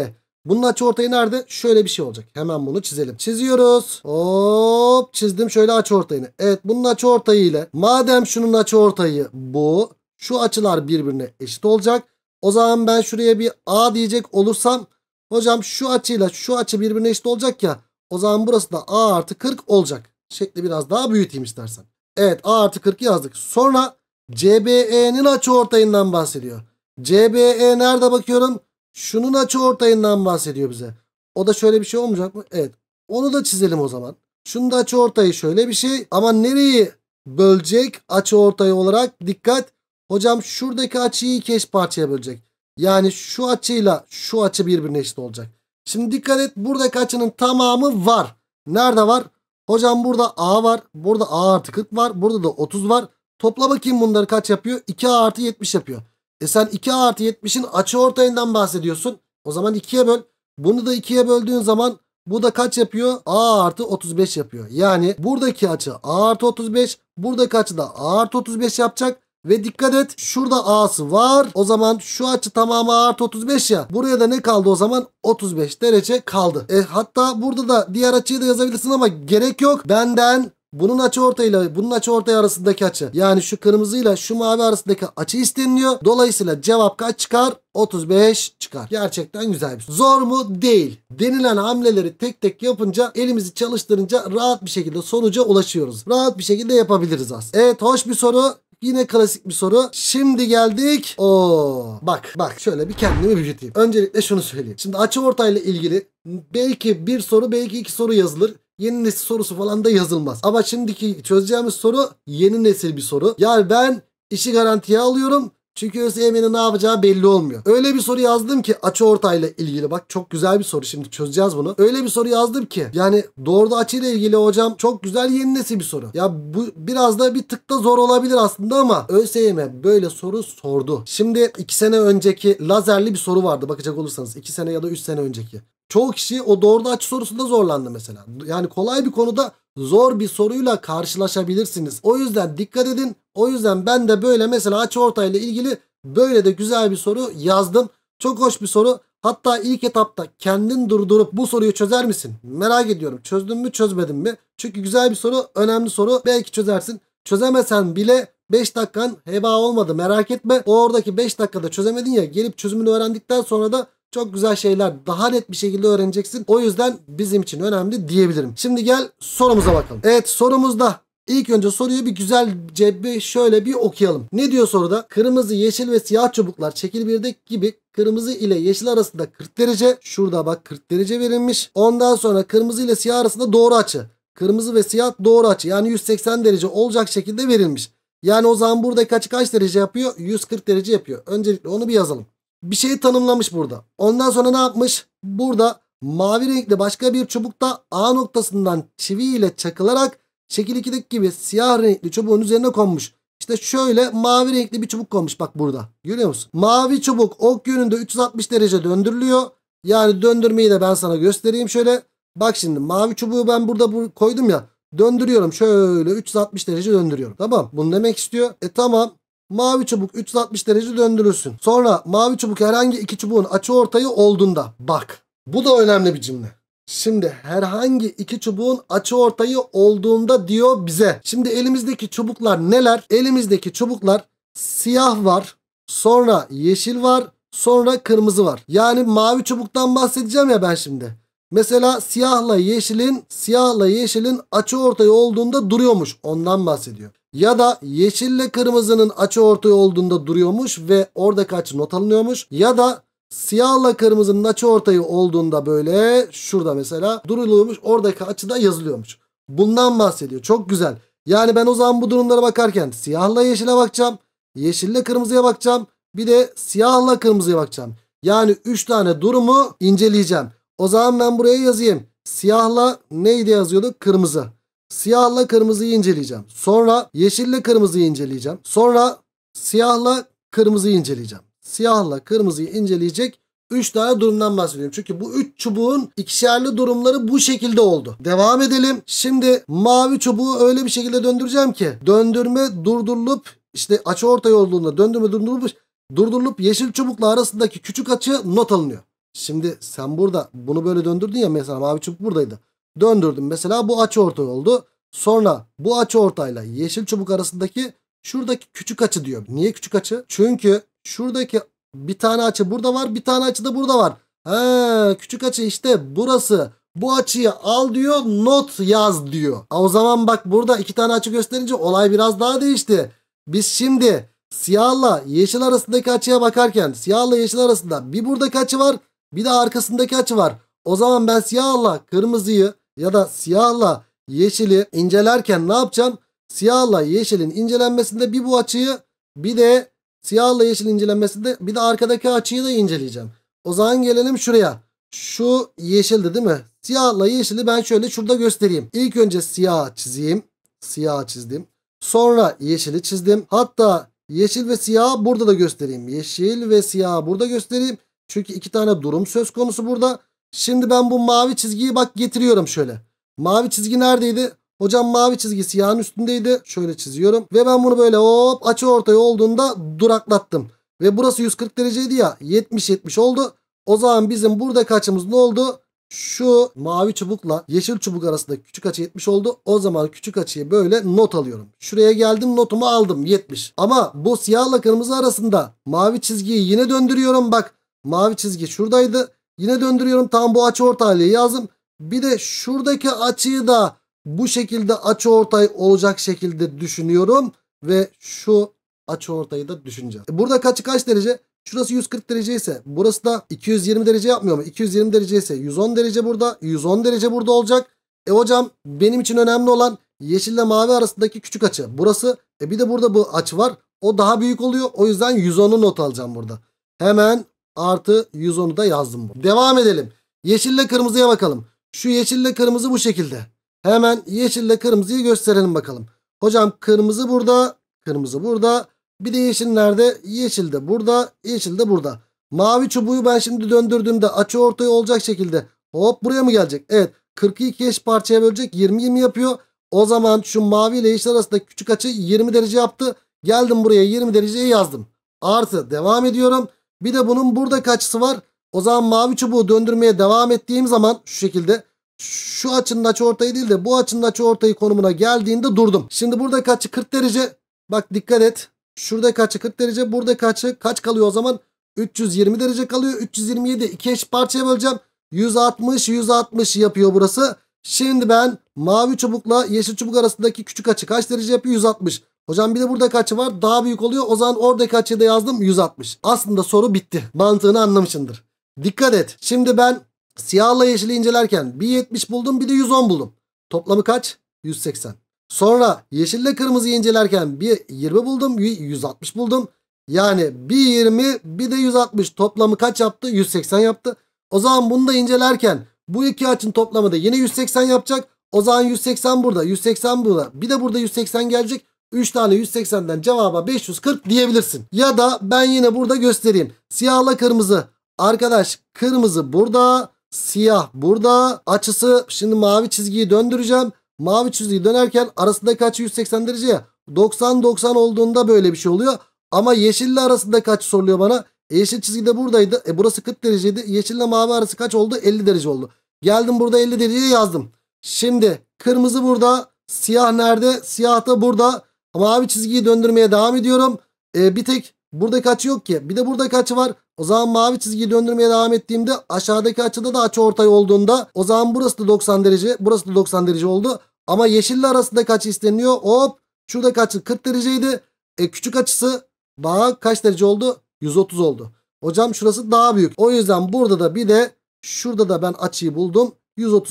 Speaker 1: Bunun ortayı nerede? Şöyle bir şey olacak. Hemen bunu çizelim. Çiziyoruz. Hop çizdim şöyle açıortayını. Evet bunun ortayı ile madem şunun ortayı bu şu açılar birbirine eşit olacak. O zaman ben şuraya bir A diyecek olursam hocam şu açıyla şu açı birbirine eşit olacak ya o zaman burası da A artı 40 olacak. Şekli biraz daha büyüteyim istersen. Evet A artı 40 yazdık. Sonra CBE'nin ortayından bahsediyor. CBE nerede bakıyorum? Şunun açı ortayından bahsediyor bize. O da şöyle bir şey olmayacak mı? Evet. Onu da çizelim o zaman. Şunun da açı ortayı şöyle bir şey. Ama nereyi bölecek açı ortayı olarak? Dikkat. Hocam şuradaki açıyı iki eş parçaya bölecek. Yani şu açıyla şu açı birbirine eşit olacak. Şimdi dikkat et buradaki açının tamamı var. Nerede var? Hocam burada A var. Burada A artı 40 var. Burada da 30 var. Topla bakayım bunları kaç yapıyor? 2A artı 70 yapıyor. E sen 2 artı 70'in açı ortayından bahsediyorsun. O zaman 2'ye böl. Bunu da 2'ye böldüğün zaman bu da kaç yapıyor? A artı 35 yapıyor. Yani buradaki açı A artı 35. Buradaki açı da A artı 35 yapacak. Ve dikkat et şurada A'sı var. O zaman şu açı tamamı A artı 35 ya. Buraya da ne kaldı o zaman? 35 derece kaldı. E, hatta burada da diğer açıyı da yazabilirsin ama gerek yok. Benden bunun açı ortayla bunun açı ortay arasındaki açı. Yani şu kırmızıyla şu mavi arasındaki açı isteniliyor. Dolayısıyla cevap kaç çıkar? 35 çıkar. Gerçekten güzel bir şey. Zor mu? Değil. Denilen hamleleri tek tek yapınca elimizi çalıştırınca rahat bir şekilde sonuca ulaşıyoruz. Rahat bir şekilde yapabiliriz aslında. Evet hoş bir soru. Yine klasik bir soru. Şimdi geldik. Oo, bak bak şöyle bir kendimi büyüteyim. Öncelikle şunu söyleyeyim. Şimdi açı ortayla ilgili belki bir soru belki iki soru yazılır yeni nesil sorusu falan da yazılmaz. Ama şimdiki çözeceğimiz soru yeni nesil bir soru. Yani ben işi garantiye alıyorum. Çünkü ÖSYM'nin ne yapacağı belli olmuyor. Öyle bir soru yazdım ki açı ortayla ilgili bak çok güzel bir soru şimdi çözeceğiz bunu. Öyle bir soru yazdım ki yani doğru açıyla ilgili hocam çok güzel yeni nesil bir soru. Ya bu biraz da bir tık da zor olabilir aslında ama ÖSYM böyle soru sordu. Şimdi 2 sene önceki lazerli bir soru vardı bakacak olursanız 2 sene ya da 3 sene önceki çoğu kişi o doğru açı sorusunda zorlandı mesela. Yani kolay bir konuda zor bir soruyla karşılaşabilirsiniz. O yüzden dikkat edin. O yüzden ben de böyle mesela açı ortayla ilgili böyle de güzel bir soru yazdım. Çok hoş bir soru. Hatta ilk etapta kendin durdurup bu soruyu çözer misin? Merak ediyorum. Çözdün mü çözmedin mi? Çünkü güzel bir soru, önemli soru. Belki çözersin. Çözemesen bile 5 dakikan heba olmadı merak etme. O oradaki 5 dakikada çözemedin ya gelip çözümünü öğrendikten sonra da çok güzel şeyler daha net bir şekilde öğreneceksin. O yüzden bizim için önemli diyebilirim. Şimdi gel sorumuza bakalım. Evet sorumuzda ilk önce soruyu bir güzelce bir şöyle bir okuyalım. Ne diyor soruda? Kırmızı, yeşil ve siyah çubuklar çekil 1'deki gibi kırmızı ile yeşil arasında 40 derece. Şurada bak 40 derece verilmiş. Ondan sonra kırmızı ile siyah arasında doğru açı. Kırmızı ve siyah doğru açı yani 180 derece olacak şekilde verilmiş. Yani o zaman buradaki açı kaç derece yapıyor? 140 derece yapıyor. Öncelikle onu bir yazalım bir şey tanımlamış burada. Ondan sonra ne yapmış? Burada mavi renkli başka bir çubukta A noktasından çivi ile çakılarak şekil 2'deki gibi siyah renkli çubuğun üzerine konmuş. İşte şöyle mavi renkli bir çubuk konmuş bak burada. Görüyor musun? Mavi çubuk ok yönünde 360 derece döndürülüyor. Yani döndürmeyi de ben sana göstereyim şöyle. Bak şimdi mavi çubuğu ben burada koydum ya. Döndürüyorum şöyle 360 derece döndürüyorum. Tamam bunu demek istiyor. E tamam mavi çubuk 360 derece döndürürsün. Sonra mavi çubuk herhangi iki çubuğun açı ortayı olduğunda bak. Bu da önemli bir cümle. Şimdi herhangi iki çubuğun açı ortayı olduğunda diyor bize. Şimdi elimizdeki çubuklar neler? Elimizdeki çubuklar siyah var, sonra yeşil var, sonra kırmızı var. Yani mavi çubuktan bahsedeceğim ya ben şimdi. Mesela siyahla yeşilin siyahla yeşilin açı ortayı olduğunda duruyormuş. Ondan bahsediyor ya da yeşille kırmızının açı ortaya olduğunda duruyormuş ve orada açı not alınıyormuş ya da siyahla kırmızının açı ortayı olduğunda böyle şurada mesela duruluyormuş oradaki da yazılıyormuş. Bundan bahsediyor çok güzel. Yani ben o zaman bu durumlara bakarken siyahla yeşile bakacağım. Yeşille kırmızıya bakacağım. Bir de siyahla kırmızıya bakacağım. Yani 3 tane durumu inceleyeceğim. O zaman ben buraya yazayım. Siyahla neydi yazıyorduk? Kırmızı. Siyahla kırmızıyı inceleyeceğim. Sonra yeşille kırmızıyı inceleyeceğim. Sonra siyahla kırmızıyı inceleyeceğim. Siyahla kırmızıyı inceleyecek 3 tane durumdan bahsediyorum. Çünkü bu 3 çubuğun ikişerli durumları bu şekilde oldu. Devam edelim. Şimdi mavi çubuğu öyle bir şekilde döndüreceğim ki döndürme durdurulup işte açı ortaya olduğunda döndürme durdurulup durdurulup yeşil çubukla arasındaki küçük açı not alınıyor. Şimdi sen burada bunu böyle döndürdün ya mesela mavi çubuk buradaydı. Döndürdüm mesela bu açı ortay oldu. Sonra bu açı ortayla yeşil çubuk arasındaki şuradaki küçük açı diyor. Niye küçük açı? Çünkü şuradaki bir tane açı burada var bir tane açı da burada var. Ha, küçük açı işte burası. Bu açıyı al diyor not yaz diyor. o zaman bak burada iki tane açı gösterince olay biraz daha değişti. Biz şimdi siyahla yeşil arasındaki açıya bakarken siyahla yeşil arasında bir buradaki açı var bir de arkasındaki açı var. O zaman ben siyahla kırmızıyı ya da siyahla yeşili incelerken ne yapacağım? Siyahla yeşilin incelenmesinde bir bu açıyı bir de siyahla yeşil incelenmesinde bir de arkadaki açıyı da inceleyeceğim. O zaman gelelim şuraya. Şu yeşildi değil mi? Siyahla yeşili ben şöyle şurada göstereyim. İlk önce siyah çizeyim. Siyah çizdim. Sonra yeşili çizdim. Hatta yeşil ve siyah burada da göstereyim. Yeşil ve siyah burada göstereyim. Çünkü iki tane durum söz konusu burada. Şimdi ben bu mavi çizgiyi bak getiriyorum şöyle. Mavi çizgi neredeydi? Hocam mavi çizgi siyahın üstündeydi. Şöyle çiziyorum. Ve ben bunu böyle hop açı ortaya olduğunda duraklattım. Ve burası 140 dereceydi ya. 70-70 oldu. O zaman bizim burada açımız ne oldu? Şu mavi çubukla yeşil çubuk arasında küçük açı 70 oldu. O zaman küçük açıyı böyle not alıyorum. Şuraya geldim notumu aldım 70. Ama bu siyahla kırmızı arasında mavi çizgiyi yine döndürüyorum. Bak mavi çizgi şuradaydı. Yine döndürüyorum. Tam bu açı ortaylığı yazdım. Bir de şuradaki açıyı da bu şekilde açı ortay olacak şekilde düşünüyorum. Ve şu açı ortayı da düşüneceğiz. E burada kaçı kaç derece? Şurası 140 derece ise burası da 220 derece yapmıyor mu? 220 derece ise 110 derece burada. 110 derece burada olacak. E hocam benim için önemli olan yeşille mavi arasındaki küçük açı. Burası e bir de burada bu açı var. O daha büyük oluyor. O yüzden 110'u not alacağım burada. Hemen artı 110'u da yazdım. Devam edelim. Yeşille kırmızıya bakalım. Şu yeşille kırmızı bu şekilde. Hemen yeşille kırmızıyı gösterelim bakalım. Hocam kırmızı burada. Kırmızı burada. Bir de yeşil nerede? Yeşil de burada. Yeşil de burada. Mavi çubuğu ben şimdi döndürdüğümde açı ortaya olacak şekilde. Hop buraya mı gelecek? Evet. 42 eş parçaya bölecek. 20 20 yapıyor. O zaman şu mavi ile yeşil arasında küçük açı 20 derece yaptı. Geldim buraya 20 dereceyi yazdım. Artı devam ediyorum. Bir de bunun burada kaçısı var? O zaman mavi çubuğu döndürmeye devam ettiğim zaman şu şekilde şu açının açı ortayı değil de bu açının açı ortayı konumuna geldiğinde durdum. Şimdi burada kaçı 40 derece. Bak dikkat et. Şurada kaçı 40 derece. Burada kaçı kaç kalıyor o zaman? 320 derece kalıyor. 327 iki eş parçaya böleceğim. 160 160 yapıyor burası. Şimdi ben mavi çubukla yeşil çubuk arasındaki küçük açı kaç derece yapıyor? 160. Hocam bir de burada kaçı var? Daha büyük oluyor. O zaman oradaki açıyı da yazdım 160. Aslında soru bitti. Mantığını anlamışındır. Dikkat et. Şimdi ben siyahla yeşili incelerken bir 70 buldum bir de 110 buldum. Toplamı kaç? 180. Sonra yeşille kırmızıyı incelerken bir 20 buldum bir 160 buldum. Yani bir 20 bir de 160 toplamı kaç yaptı? 180 yaptı. O zaman bunu da incelerken bu iki açın toplamı da yine 180 yapacak. O zaman 180 burada 180 burada bir de burada 180 gelecek. 3 tane 180'den cevaba 540 diyebilirsin. Ya da ben yine burada göstereyim. Siyahla kırmızı. Arkadaş kırmızı burada. Siyah burada. Açısı şimdi mavi çizgiyi döndüreceğim. Mavi çizgiyi dönerken arasında kaç 180 derece ya. 90-90 olduğunda böyle bir şey oluyor. Ama yeşille arasında kaç soruluyor bana? E, yeşil çizgi de buradaydı. E burası 40 dereceydi. Yeşille mavi arası kaç oldu? 50 derece oldu. Geldim burada 50 dereceye yazdım. Şimdi kırmızı burada. Siyah nerede? Siyah da burada. Ama abi çizgiyi döndürmeye devam ediyorum. E, bir tek buradaki açı yok ki. Bir de buradaki açı var. O zaman mavi çizgiyi döndürmeye devam ettiğimde aşağıdaki açıda da açı ortay olduğunda o zaman burası da 90 derece. Burası da 90 derece oldu. Ama yeşille arasında kaç isteniyor? Hop şurada açı 40 dereceydi. E, küçük açısı daha kaç derece oldu? 130 oldu. Hocam şurası daha büyük. O yüzden burada da bir de şurada da ben açıyı buldum.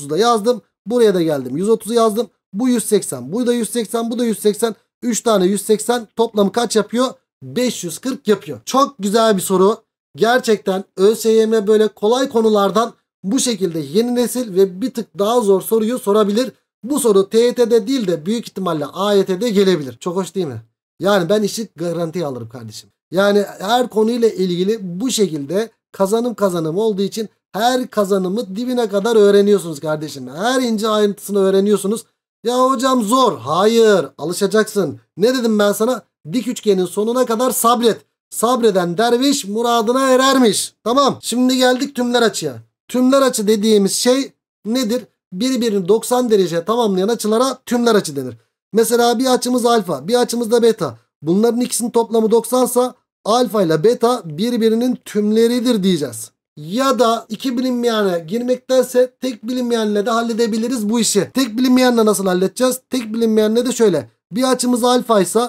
Speaker 1: da yazdım. Buraya da geldim. 130'u yazdım. Bu 180. Bu da 180. Bu da 180. 3 tane 180 toplamı kaç yapıyor? 540 yapıyor. Çok güzel bir soru. Gerçekten ÖSYM böyle kolay konulardan bu şekilde yeni nesil ve bir tık daha zor soruyu sorabilir. Bu soru TYT'de değil de büyük ihtimalle AYT'de gelebilir. Çok hoş değil mi? Yani ben işi garantiye alırım kardeşim. Yani her konuyla ilgili bu şekilde kazanım kazanım olduğu için her kazanımı dibine kadar öğreniyorsunuz kardeşim. Her ince ayrıntısını öğreniyorsunuz. Ya hocam zor. Hayır alışacaksın. Ne dedim ben sana? Dik üçgenin sonuna kadar sabret. Sabreden derviş muradına erermiş. Tamam şimdi geldik tümler açıya. Tümler açı dediğimiz şey nedir? Birbirini 90 derece tamamlayan açılara tümler açı denir. Mesela bir açımız alfa bir açımız da beta. Bunların ikisinin toplamı 90 ise alfa ile beta birbirinin tümleridir diyeceğiz ya da iki bilinmeyene girmektense tek bilinmeyenle de halledebiliriz bu işi. Tek bilinmeyenle nasıl halledeceğiz? Tek bilinmeyenle de şöyle. Bir açımız alfa ise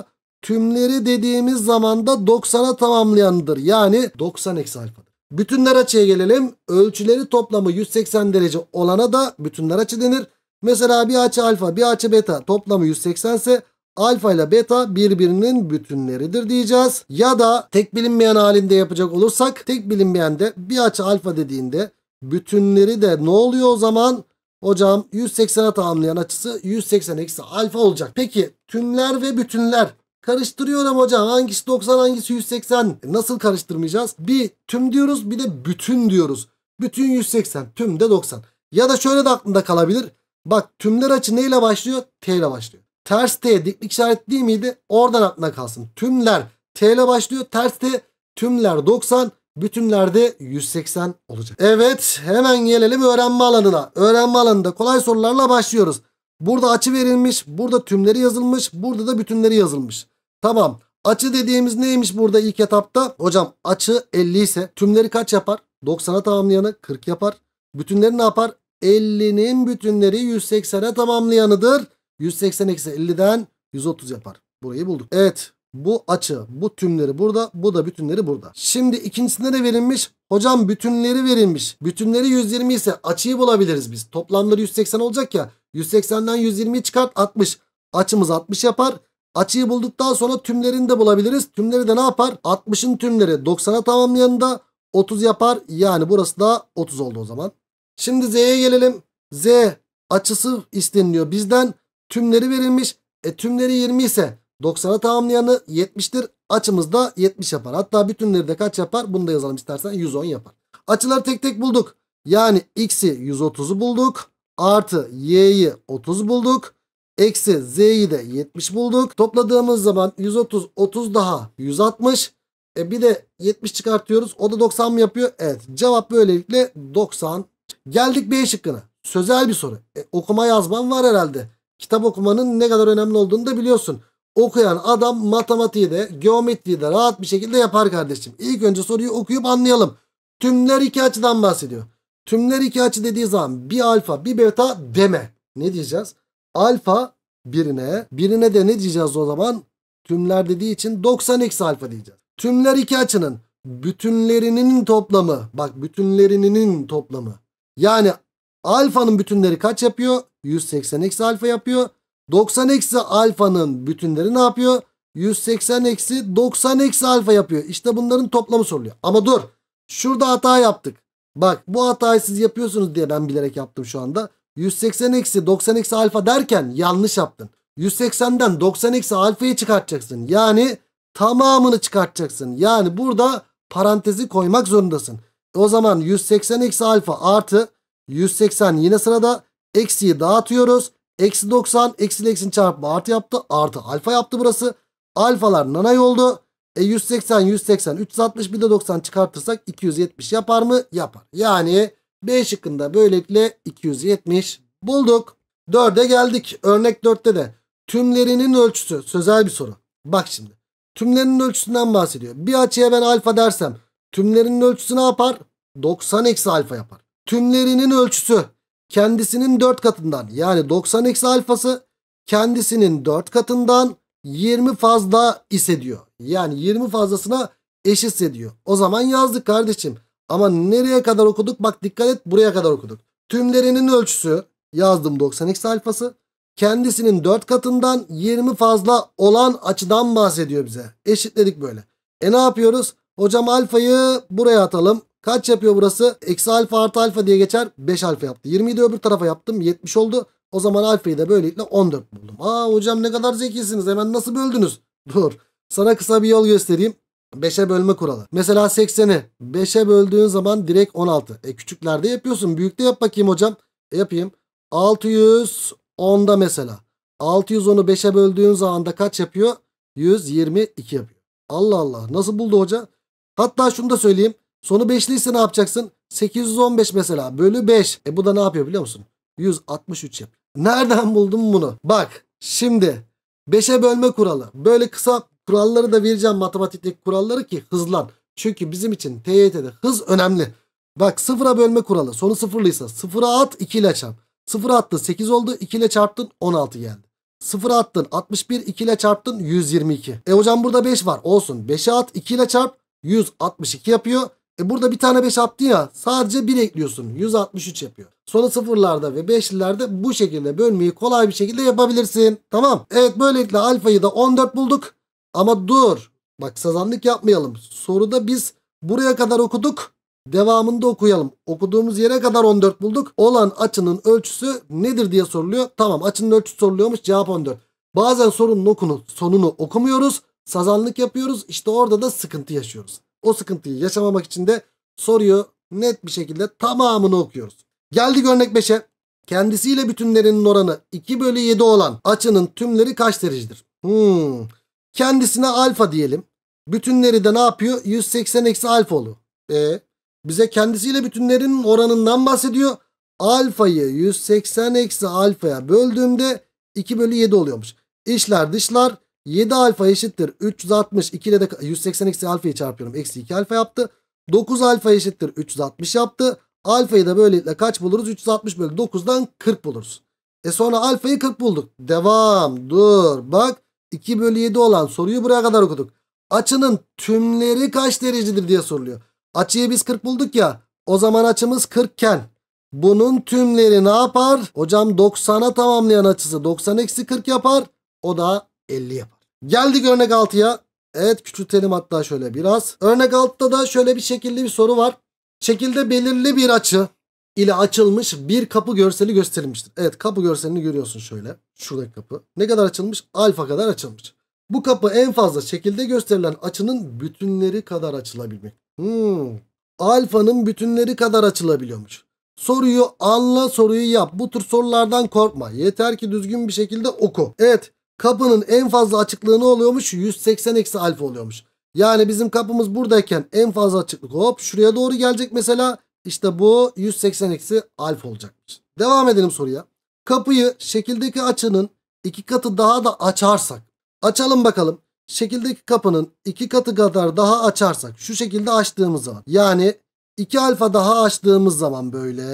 Speaker 1: tümleri dediğimiz zaman da 90'a tamamlayandır. Yani 90 eksi alfa. Bütünler açıya gelelim. Ölçüleri toplamı 180 derece olana da bütünler açı denir. Mesela bir açı alfa bir açı beta toplamı 180 ise alfa ile beta birbirinin bütünleridir diyeceğiz. Ya da tek bilinmeyen halinde yapacak olursak tek bilinmeyen de bir açı alfa dediğinde bütünleri de ne oluyor o zaman? Hocam 180'e tamamlayan açısı 180 eksi alfa olacak. Peki tümler ve bütünler karıştırıyorum hocam. Hangisi 90 hangisi 180 e, nasıl karıştırmayacağız? Bir tüm diyoruz bir de bütün diyoruz. Bütün 180 tüm de 90. Ya da şöyle de aklında kalabilir. Bak tümler açı neyle başlıyor? T ile başlıyor. Ters T diklik işareti değil miydi? Oradan aklına kalsın. Tümler T ile başlıyor. Ters T tümler 90. Bütünlerde 180 olacak. Evet hemen gelelim öğrenme alanına. Öğrenme alanında kolay sorularla başlıyoruz. Burada açı verilmiş. Burada tümleri yazılmış. Burada da bütünleri yazılmış. Tamam. Açı dediğimiz neymiş burada ilk etapta? Hocam açı 50 ise tümleri kaç yapar? 90'a tamamlayanı 40 yapar. Bütünleri ne yapar? 50'nin bütünleri 180'e tamamlayanıdır. 180 eksi 50'den 130 yapar. Burayı bulduk. Evet bu açı bu tümleri burada bu da bütünleri burada. Şimdi ikincisinde de verilmiş. Hocam bütünleri verilmiş. Bütünleri 120 ise açıyı bulabiliriz biz. Toplamları 180 olacak ya. 180'den 120'yi çıkart 60. Açımız 60 yapar. Açıyı bulduktan sonra tümlerini de bulabiliriz. Tümleri de ne yapar? 60'ın tümleri 90'a tamamlayanında 30 yapar. Yani burası da 30 oldu o zaman. Şimdi Z'ye gelelim. Z açısı isteniliyor bizden. Tümleri verilmiş. E tümleri 20 ise 90'a tamamlayanı 70'tir. Açımız da 70 yapar. Hatta bütünleri de kaç yapar? Bunu da yazalım istersen 110 yapar. Açıları tek tek bulduk. Yani x'i 130'u bulduk. Artı y'yi 30 bulduk. Eksi z'yi de 70 bulduk. Topladığımız zaman 130 30 daha 160. E bir de 70 çıkartıyoruz. O da 90 mı yapıyor? Evet. Cevap böylelikle 90. Geldik B şıkkına. Sözel bir soru. E, okuma yazman var herhalde kitap okumanın ne kadar önemli olduğunu da biliyorsun. Okuyan adam matematiği de geometriyi de rahat bir şekilde yapar kardeşim. İlk önce soruyu okuyup anlayalım. Tümler iki açıdan bahsediyor. Tümler iki açı dediği zaman bir alfa bir beta deme. Ne diyeceğiz? Alfa birine birine de ne diyeceğiz o zaman? Tümler dediği için 90 eksi alfa diyeceğiz. Tümler iki açının bütünlerinin toplamı. Bak bütünlerinin toplamı. Yani Alfanın bütünleri kaç yapıyor? 180 eksi alfa yapıyor. 90 eksi alfanın bütünleri ne yapıyor? 180 eksi 90 eksi alfa yapıyor. İşte bunların toplamı soruluyor. Ama dur. Şurada hata yaptık. Bak bu hatayı siz yapıyorsunuz diye ben bilerek yaptım şu anda. 180 eksi 90 eksi alfa derken yanlış yaptın. 180'den 90 eksi alfayı çıkartacaksın. Yani tamamını çıkartacaksın. Yani burada parantezi koymak zorundasın. O zaman 180 eksi alfa artı 180 yine sırada. Eksiyi dağıtıyoruz. Eksi 90 eksi eksin çarpma artı yaptı. Artı alfa yaptı burası. Alfalar nanay oldu. E 180 180 360 bir de 90 çıkartırsak 270 yapar mı? Yapar. Yani B şıkkında böylelikle 270 bulduk. 4'e geldik. Örnek 4'te de tümlerinin ölçüsü sözel bir soru. Bak şimdi. Tümlerinin ölçüsünden bahsediyor. Bir açıya ben alfa dersem tümlerinin ölçüsü ne yapar? 90 eksi alfa yapar tümlerinin ölçüsü kendisinin 4 katından yani 90 eksi alfası kendisinin 4 katından 20 fazla ise diyor. Yani 20 fazlasına eşitse diyor. O zaman yazdık kardeşim. Ama nereye kadar okuduk? Bak dikkat et buraya kadar okuduk. Tümlerinin ölçüsü yazdım 90 eksi alfası. Kendisinin 4 katından 20 fazla olan açıdan bahsediyor bize. Eşitledik böyle. E ne yapıyoruz? Hocam alfayı buraya atalım. Kaç yapıyor burası? Eksi alfa artı alfa diye geçer. 5 alfa yaptı. 20'yi de öbür tarafa yaptım. 70 oldu. O zaman alfayı da böylelikle 14 buldum. Aa hocam ne kadar zekisiniz. Hemen nasıl böldünüz? Dur. Sana kısa bir yol göstereyim. 5'e bölme kuralı. Mesela 80'i 5'e böldüğün zaman direkt 16. E küçüklerde yapıyorsun. Büyükte yap bakayım hocam. E, yapayım. 610'da mesela. 610'u 5'e böldüğün zaman da kaç yapıyor? 122 yapıyor. Allah Allah. Nasıl buldu hoca? Hatta şunu da söyleyeyim. Sonu 5'li ise ne yapacaksın? 815 mesela bölü 5. E bu da ne yapıyor biliyor musun? 163 yapıyor. Nereden buldum bunu? Bak şimdi 5'e bölme kuralı. Böyle kısa kuralları da vereceğim matematikteki kuralları ki hızlan. Çünkü bizim için TYT'de hız önemli. Bak sıfıra bölme kuralı. Sonu sıfırlıysa sıfıra at 2 ile çarp. Sıfıra attın 8 oldu 2 ile çarptın 16 geldi. Sıfıra attın 61 2 ile çarptın 122. E hocam burada 5 var olsun. 5'e at 2 ile çarp 162 yapıyor. E burada bir tane 5 attı ya sadece 1 ekliyorsun 163 yapıyor. Sonra sıfırlarda ve beşlilerde bu şekilde bölmeyi kolay bir şekilde yapabilirsin. Tamam. Evet böylelikle alfayı da 14 bulduk. Ama dur. Bak sazanlık yapmayalım. Soruda biz buraya kadar okuduk. Devamında okuyalım. Okuduğumuz yere kadar 14 bulduk. Olan açının ölçüsü nedir diye soruluyor. Tamam açının ölçüsü soruluyormuş cevap 14. Bazen sorunun okunu, sonunu okumuyoruz. Sazanlık yapıyoruz. İşte orada da sıkıntı yaşıyoruz. O sıkıntıyı yaşamamak için de soruyu net bir şekilde tamamını okuyoruz. Geldik örnek 5'e. Kendisiyle bütünlerinin oranı 2 bölü 7 olan açının tümleri kaç derecedir? Hmm. Kendisine alfa diyelim. Bütünleri de ne yapıyor? 180 eksi alfa oluyor. E bize kendisiyle bütünlerinin oranından bahsediyor. Alfayı 180 eksi alfaya böldüğümde 2 bölü 7 oluyormuş. İşler dışlar 7 alfa eşittir 360 2 ile de 180 eksi alfayı çarpıyorum. Eksi 2 alfa yaptı. 9 alfa eşittir 360 yaptı. Alfayı da böylelikle kaç buluruz? 360 bölü 9'dan 40 buluruz. E sonra alfayı 40 bulduk. Devam. Dur. Bak 2 bölü 7 olan soruyu buraya kadar okuduk. Açının tümleri kaç derecedir diye soruluyor. Açıyı biz 40 bulduk ya. O zaman açımız 40 iken bunun tümleri ne yapar? Hocam 90'a tamamlayan açısı 90 eksi 40 yapar. O da 50 yapar. Geldik örnek 6'ya. Evet küçültelim hatta şöyle biraz. Örnek 6'da da şöyle bir şekilde bir soru var. Şekilde belirli bir açı ile açılmış bir kapı görseli gösterilmiştir. Evet kapı görselini görüyorsun şöyle. Şuradaki kapı. Ne kadar açılmış? Alfa kadar açılmış. Bu kapı en fazla şekilde gösterilen açının bütünleri kadar açılabilmek. Hmm. Alfanın bütünleri kadar açılabiliyormuş. Soruyu anla soruyu yap. Bu tür sorulardan korkma. Yeter ki düzgün bir şekilde oku. Evet kapının en fazla açıklığı ne oluyormuş? 180 eksi alfa oluyormuş. Yani bizim kapımız buradayken en fazla açıklık hop şuraya doğru gelecek mesela. İşte bu 180 eksi alfa olacakmış. Devam edelim soruya. Kapıyı şekildeki açının iki katı daha da açarsak. Açalım bakalım. Şekildeki kapının iki katı kadar daha açarsak. Şu şekilde açtığımız zaman. Yani 2 alfa daha açtığımız zaman böyle.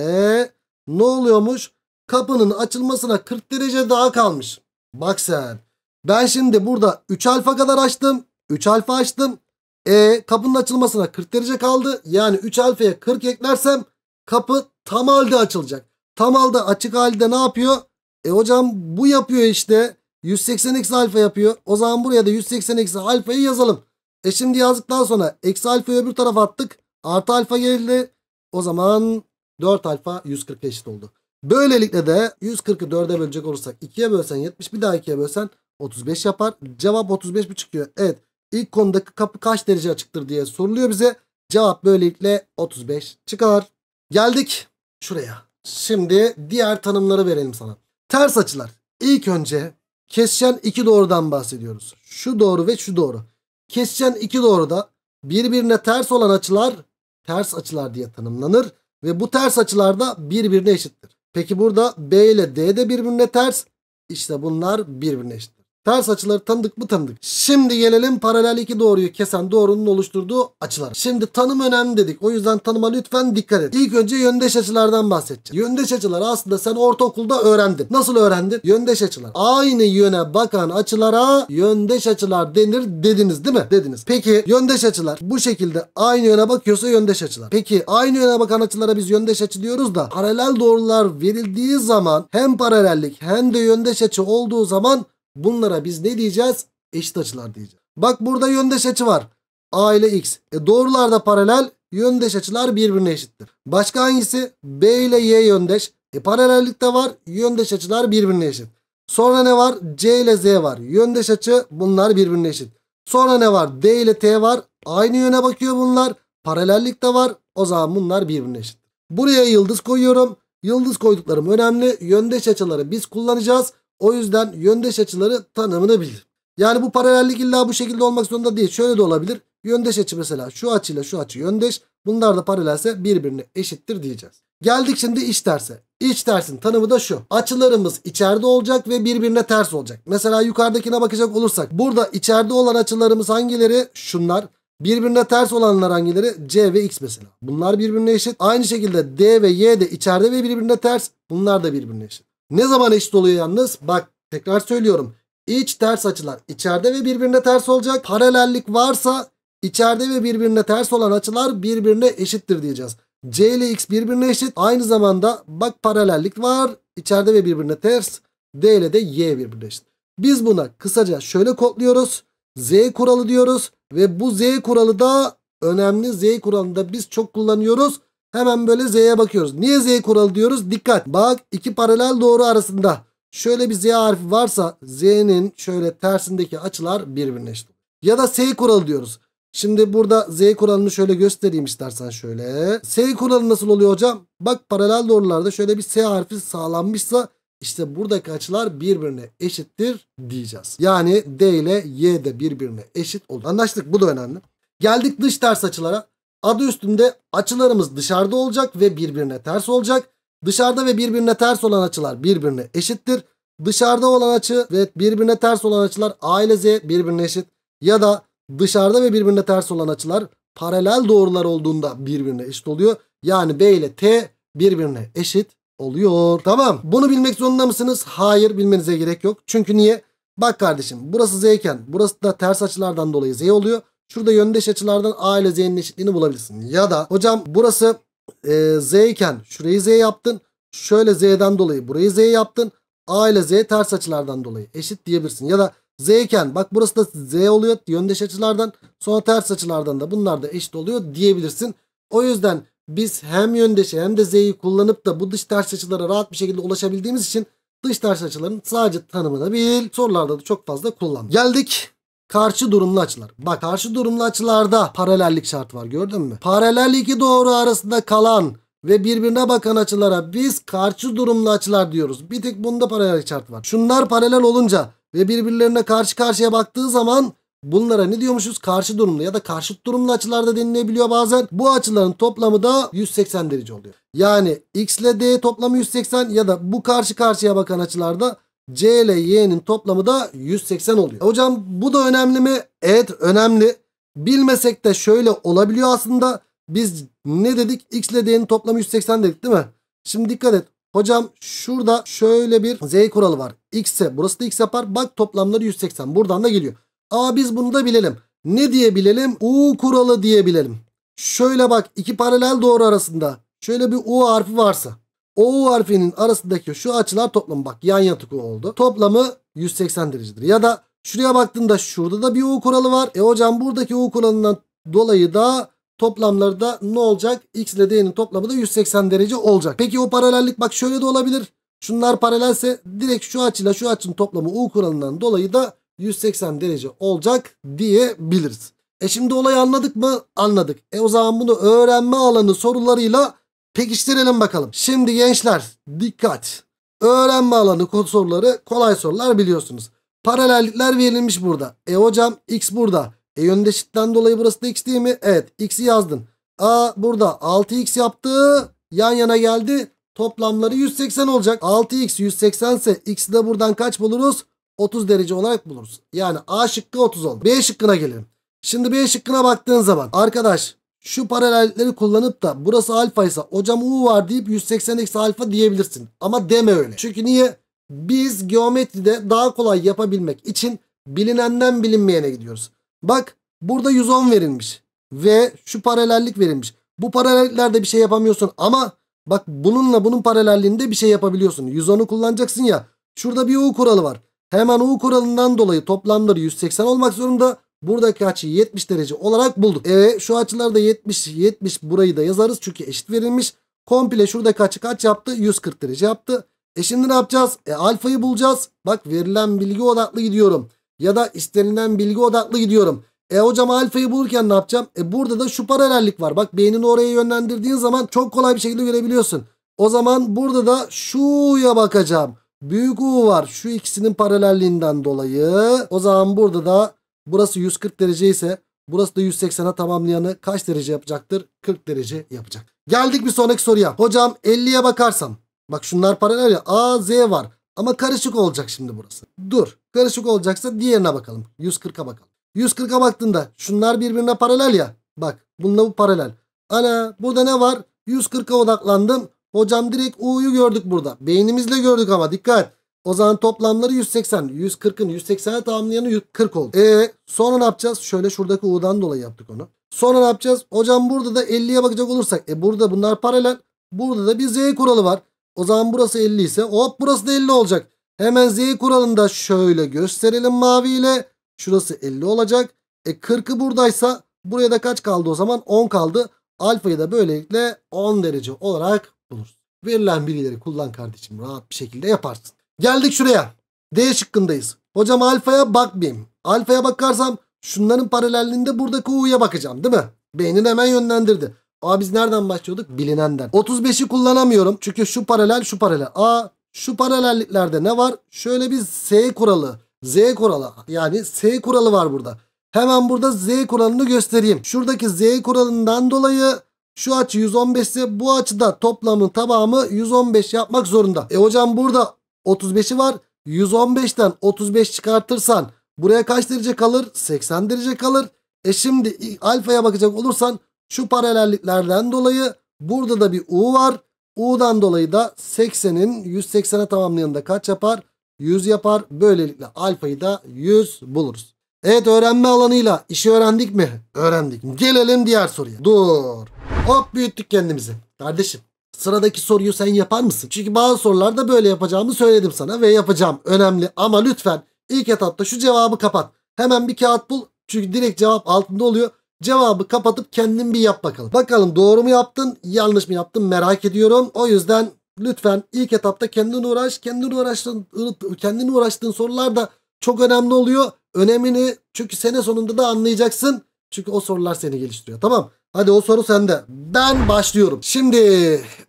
Speaker 1: Ne oluyormuş? Kapının açılmasına 40 derece daha kalmış. Bak sen. Ben şimdi burada 3 alfa kadar açtım. 3 alfa açtım. E kapının açılmasına 40 derece kaldı. Yani 3 alfaya 40 eklersem kapı tam halde açılacak. Tam halde açık halde ne yapıyor? E hocam bu yapıyor işte. 180 eksi alfa yapıyor. O zaman buraya da 180 eksi alfayı yazalım. E şimdi yazdıktan sonra eksi alfayı öbür tarafa attık. Artı alfa geldi. O zaman 4 alfa 140 eşit oldu. Böylelikle de 144'e bölecek olursak 2'ye bölsen 70 bir daha 2'ye bölsen 35 yapar. Cevap 35 mi çıkıyor? Evet. İlk konudaki kapı kaç derece açıktır diye soruluyor bize. Cevap böylelikle 35 çıkar. Geldik şuraya. Şimdi diğer tanımları verelim sana. Ters açılar. İlk önce kesişen iki doğrudan bahsediyoruz. Şu doğru ve şu doğru. Kesişen iki doğruda birbirine ters olan açılar ters açılar diye tanımlanır ve bu ters açılar da birbirine eşittir. Peki burada B ile D de birbirine ters. İşte bunlar birbirine eşit. Ters açıları tanıdık mı tanıdık. Şimdi gelelim paralel iki doğruyu kesen doğrunun oluşturduğu açılar. Şimdi tanım önemli dedik. O yüzden tanıma lütfen dikkat et. İlk önce yöndeş açılardan bahsedeceğim. Yöndeş açılar aslında sen ortaokulda öğrendin. Nasıl öğrendin? Yöndeş açılar. Aynı yöne bakan açılara yöndeş açılar denir dediniz değil mi? Dediniz. Peki yöndeş açılar bu şekilde aynı yöne bakıyorsa yöndeş açılar. Peki aynı yöne bakan açılara biz yöndeş açı diyoruz da paralel doğrular verildiği zaman hem paralellik hem de yöndeş açı olduğu zaman Bunlara biz ne diyeceğiz? Eşit açılar diyeceğiz. Bak burada yöndeş açı var. A ile X. E doğrular da paralel. Yöndeş açılar birbirine eşittir. Başka hangisi? B ile Y yöndeş. E paralellik de var. Yöndeş açılar birbirine eşit. Sonra ne var? C ile Z var. Yöndeş açı bunlar birbirine eşit. Sonra ne var? D ile T var. Aynı yöne bakıyor bunlar. Paralellik de var. O zaman bunlar birbirine eşit. Buraya yıldız koyuyorum. Yıldız koyduklarım önemli. Yöndeş açıları biz kullanacağız. O yüzden yöndeş açıları tanımını bilir. Yani bu paralellik illa bu şekilde olmak zorunda değil. Şöyle de olabilir. Yöndeş açı mesela şu açıyla şu açı yöndeş. Bunlar da paralelse birbirine eşittir diyeceğiz. Geldik şimdi iç terse. İç tersin tanımı da şu. Açılarımız içeride olacak ve birbirine ters olacak. Mesela yukarıdakine bakacak olursak. Burada içeride olan açılarımız hangileri? Şunlar. Birbirine ters olanlar hangileri? C ve X mesela. Bunlar birbirine eşit. Aynı şekilde D ve Y de içeride ve birbirine ters. Bunlar da birbirine eşit. Ne zaman eşit oluyor yalnız? Bak tekrar söylüyorum. İç ters açılar içeride ve birbirine ters olacak. Paralellik varsa içeride ve birbirine ters olan açılar birbirine eşittir diyeceğiz. C ile X birbirine eşit. Aynı zamanda bak paralellik var. İçeride ve birbirine ters. D ile de Y birbirine eşit. Biz buna kısaca şöyle kodluyoruz. Z kuralı diyoruz. Ve bu Z kuralı da önemli. Z kuralında biz çok kullanıyoruz. Hemen böyle Z'ye bakıyoruz. Niye Z kuralı diyoruz? Dikkat. Bak iki paralel doğru arasında şöyle bir Z harfi varsa Z'nin şöyle tersindeki açılar birbirine eşit. Ya da S kuralı diyoruz. Şimdi burada Z kuralını şöyle göstereyim istersen şöyle. S kuralı nasıl oluyor hocam? Bak paralel doğrularda şöyle bir S harfi sağlanmışsa işte buradaki açılar birbirine eşittir diyeceğiz. Yani D ile Y de birbirine eşit oldu. Anlaştık bu da önemli. Geldik dış ters açılara. Adı üstünde açılarımız dışarıda olacak ve birbirine ters olacak. Dışarıda ve birbirine ters olan açılar birbirine eşittir. Dışarıda olan açı ve birbirine ters olan açılar A ile Z birbirine eşit. Ya da dışarıda ve birbirine ters olan açılar paralel doğrular olduğunda birbirine eşit oluyor. Yani B ile T birbirine eşit oluyor. Tamam bunu bilmek zorunda mısınız? Hayır bilmenize gerek yok. Çünkü niye? Bak kardeşim burası Z iken burası da ters açılardan dolayı Z oluyor. Şurada yöndeş açılardan A ile Z'nin eşitliğini bulabilirsin. Ya da hocam burası e, Z iken şurayı Z yaptın. Şöyle Z'den dolayı burayı Z yaptın. A ile Z ters açılardan dolayı eşit diyebilirsin. Ya da Z iken bak burası da Z oluyor yöndeş açılardan sonra ters açılardan da bunlar da eşit oluyor diyebilirsin. O yüzden biz hem yöndeşi hem de Z'yi kullanıp da bu dış ters açılara rahat bir şekilde ulaşabildiğimiz için dış ters açıların sadece tanımını bil sorularda da çok fazla kullan. Geldik karşı durumlu açılar. Bak karşı durumlu açılarda paralellik şart var gördün mü? Paralel iki doğru arasında kalan ve birbirine bakan açılara biz karşı durumlu açılar diyoruz. Bir tek bunda paralellik şart var. Şunlar paralel olunca ve birbirlerine karşı karşıya baktığı zaman bunlara ne diyormuşuz? Karşı durumlu ya da karşıt durumlu açılarda denilebiliyor bazen. Bu açıların toplamı da 180 derece oluyor. Yani x ile d toplamı 180 ya da bu karşı karşıya bakan açılarda C ile Y'nin toplamı da 180 oluyor. E hocam bu da önemli mi? Evet önemli. Bilmesek de şöyle olabiliyor aslında. Biz ne dedik? X ile D'nin toplamı 180 dedik değil mi? Şimdi dikkat et. Hocam şurada şöyle bir Z kuralı var. X'e burası da X yapar. Bak toplamları 180. Buradan da geliyor. Ama biz bunu da bilelim. Ne diyebilelim? U kuralı diyebilelim. Şöyle bak iki paralel doğru arasında şöyle bir U harfi varsa o harfinin arasındaki şu açılar toplamı bak yan yatık oldu. Toplamı 180 derecedir. Ya da şuraya baktığında şurada da bir U kuralı var. E hocam buradaki U kuralından dolayı da toplamları da ne olacak? X ile D'nin toplamı da 180 derece olacak. Peki o paralellik bak şöyle de olabilir. Şunlar paralelse direkt şu açıyla şu açının toplamı U kuralından dolayı da 180 derece olacak diyebiliriz. E şimdi olayı anladık mı? Anladık. E o zaman bunu öğrenme alanı sorularıyla Pekiştirelim bakalım. Şimdi gençler dikkat. Öğrenme alanı soruları kolay sorular biliyorsunuz. Paralellikler verilmiş burada. E hocam x burada. E yönünde dolayı burası da x değil mi? Evet x'i yazdın. A burada 6x yaptı. Yan yana geldi. Toplamları 180 olacak. 6x 180 ise x'i de buradan kaç buluruz? 30 derece olarak buluruz. Yani A şıkkı 30 oldu. B şıkkına gelelim. Şimdi B şıkkına baktığın zaman arkadaş şu paralellikleri kullanıp da burası alfa ise hocam u var deyip 180 eksi alfa diyebilirsin. Ama deme öyle. Çünkü niye? Biz geometride daha kolay yapabilmek için bilinenden bilinmeyene gidiyoruz. Bak burada 110 verilmiş ve şu paralellik verilmiş. Bu paralelliklerde bir şey yapamıyorsun ama bak bununla bunun paralelliğinde bir şey yapabiliyorsun. 110'u kullanacaksın ya. Şurada bir U kuralı var. Hemen U kuralından dolayı toplamları 180 olmak zorunda. Buradaki açıyı 70 derece olarak bulduk. E şu açıları da 70 70 burayı da yazarız çünkü eşit verilmiş. Komple şuradaki açı kaç yaptı? 140 derece yaptı. E şimdi ne yapacağız? E alfayı bulacağız. Bak verilen bilgi odaklı gidiyorum. Ya da istenilen bilgi odaklı gidiyorum. E hocam alfayı bulurken ne yapacağım? E burada da şu paralellik var. Bak beynini oraya yönlendirdiğin zaman çok kolay bir şekilde görebiliyorsun. O zaman burada da şuya bakacağım. Büyük U var şu ikisinin paralelliğinden dolayı. O zaman burada da Burası 140 derece ise burası da 180'e tamamlayanı kaç derece yapacaktır? 40 derece yapacak. Geldik bir sonraki soruya. Hocam 50'ye bakarsam. Bak şunlar paralel ya. A, Z var. Ama karışık olacak şimdi burası. Dur. Karışık olacaksa diğerine bakalım. 140'a bakalım. 140'a baktığında şunlar birbirine paralel ya. Bak bununla bu paralel. Ana burada ne var? 140'a odaklandım. Hocam direkt U'yu gördük burada. Beynimizle gördük ama dikkat. O zaman toplamları 180. 140'ın 180'e tamamlayanı 40 oldu. E sonra ne yapacağız? Şöyle şuradaki u'dan dolayı yaptık onu. Sonra ne yapacağız? Hocam burada da 50'ye bakacak olursak. E burada bunlar paralel. Burada da bir z kuralı var. O zaman burası 50 ise hop burası da 50 olacak. Hemen z kuralını da şöyle gösterelim maviyle. Şurası 50 olacak. E 40'ı buradaysa buraya da kaç kaldı o zaman? 10 kaldı. Alfayı da böylelikle 10 derece olarak buluruz. Verilen bilgileri kullan kardeşim rahat bir şekilde yaparsın. Geldik şuraya. D şıkkındayız. Hocam alfaya bakmayayım. Alfaya bakarsam şunların paralelliğinde buradaki U'ya bakacağım değil mi? Beynin hemen yönlendirdi. Aa biz nereden başlıyorduk? Bilinenden. 35'i kullanamıyorum. Çünkü şu paralel şu paralel. Aa şu paralelliklerde ne var? Şöyle bir S kuralı. Z kuralı. Yani S kuralı var burada. Hemen burada Z kuralını göstereyim. Şuradaki Z kuralından dolayı şu açı 115 ise bu açıda toplamın tabağımı 115 yapmak zorunda. E hocam burada 35'i var. 115'ten 35 çıkartırsan buraya kaç derece kalır? 80 derece kalır. E şimdi alfaya bakacak olursan şu paralelliklerden dolayı burada da bir U var. U'dan dolayı da 80'in 180'e tamamlayanında kaç yapar? 100 yapar. Böylelikle alfayı da 100 buluruz. Evet öğrenme alanıyla işi öğrendik mi? Öğrendik. Gelelim diğer soruya. Dur. Hop büyüttük kendimizi. Kardeşim Sıradaki soruyu sen yapar mısın? Çünkü bazı sorularda böyle yapacağımı söyledim sana ve yapacağım. Önemli ama lütfen ilk etapta şu cevabı kapat. Hemen bir kağıt bul. Çünkü direkt cevap altında oluyor. Cevabı kapatıp kendin bir yap bakalım. Bakalım doğru mu yaptın, yanlış mı yaptın merak ediyorum. O yüzden lütfen ilk etapta kendin uğraş. Kendin uğraştığın, kendin uğraştığın sorular da çok önemli oluyor. Önemini çünkü sene sonunda da anlayacaksın. Çünkü o sorular seni geliştiriyor. Tamam. Hadi o soru sende. Ben başlıyorum. Şimdi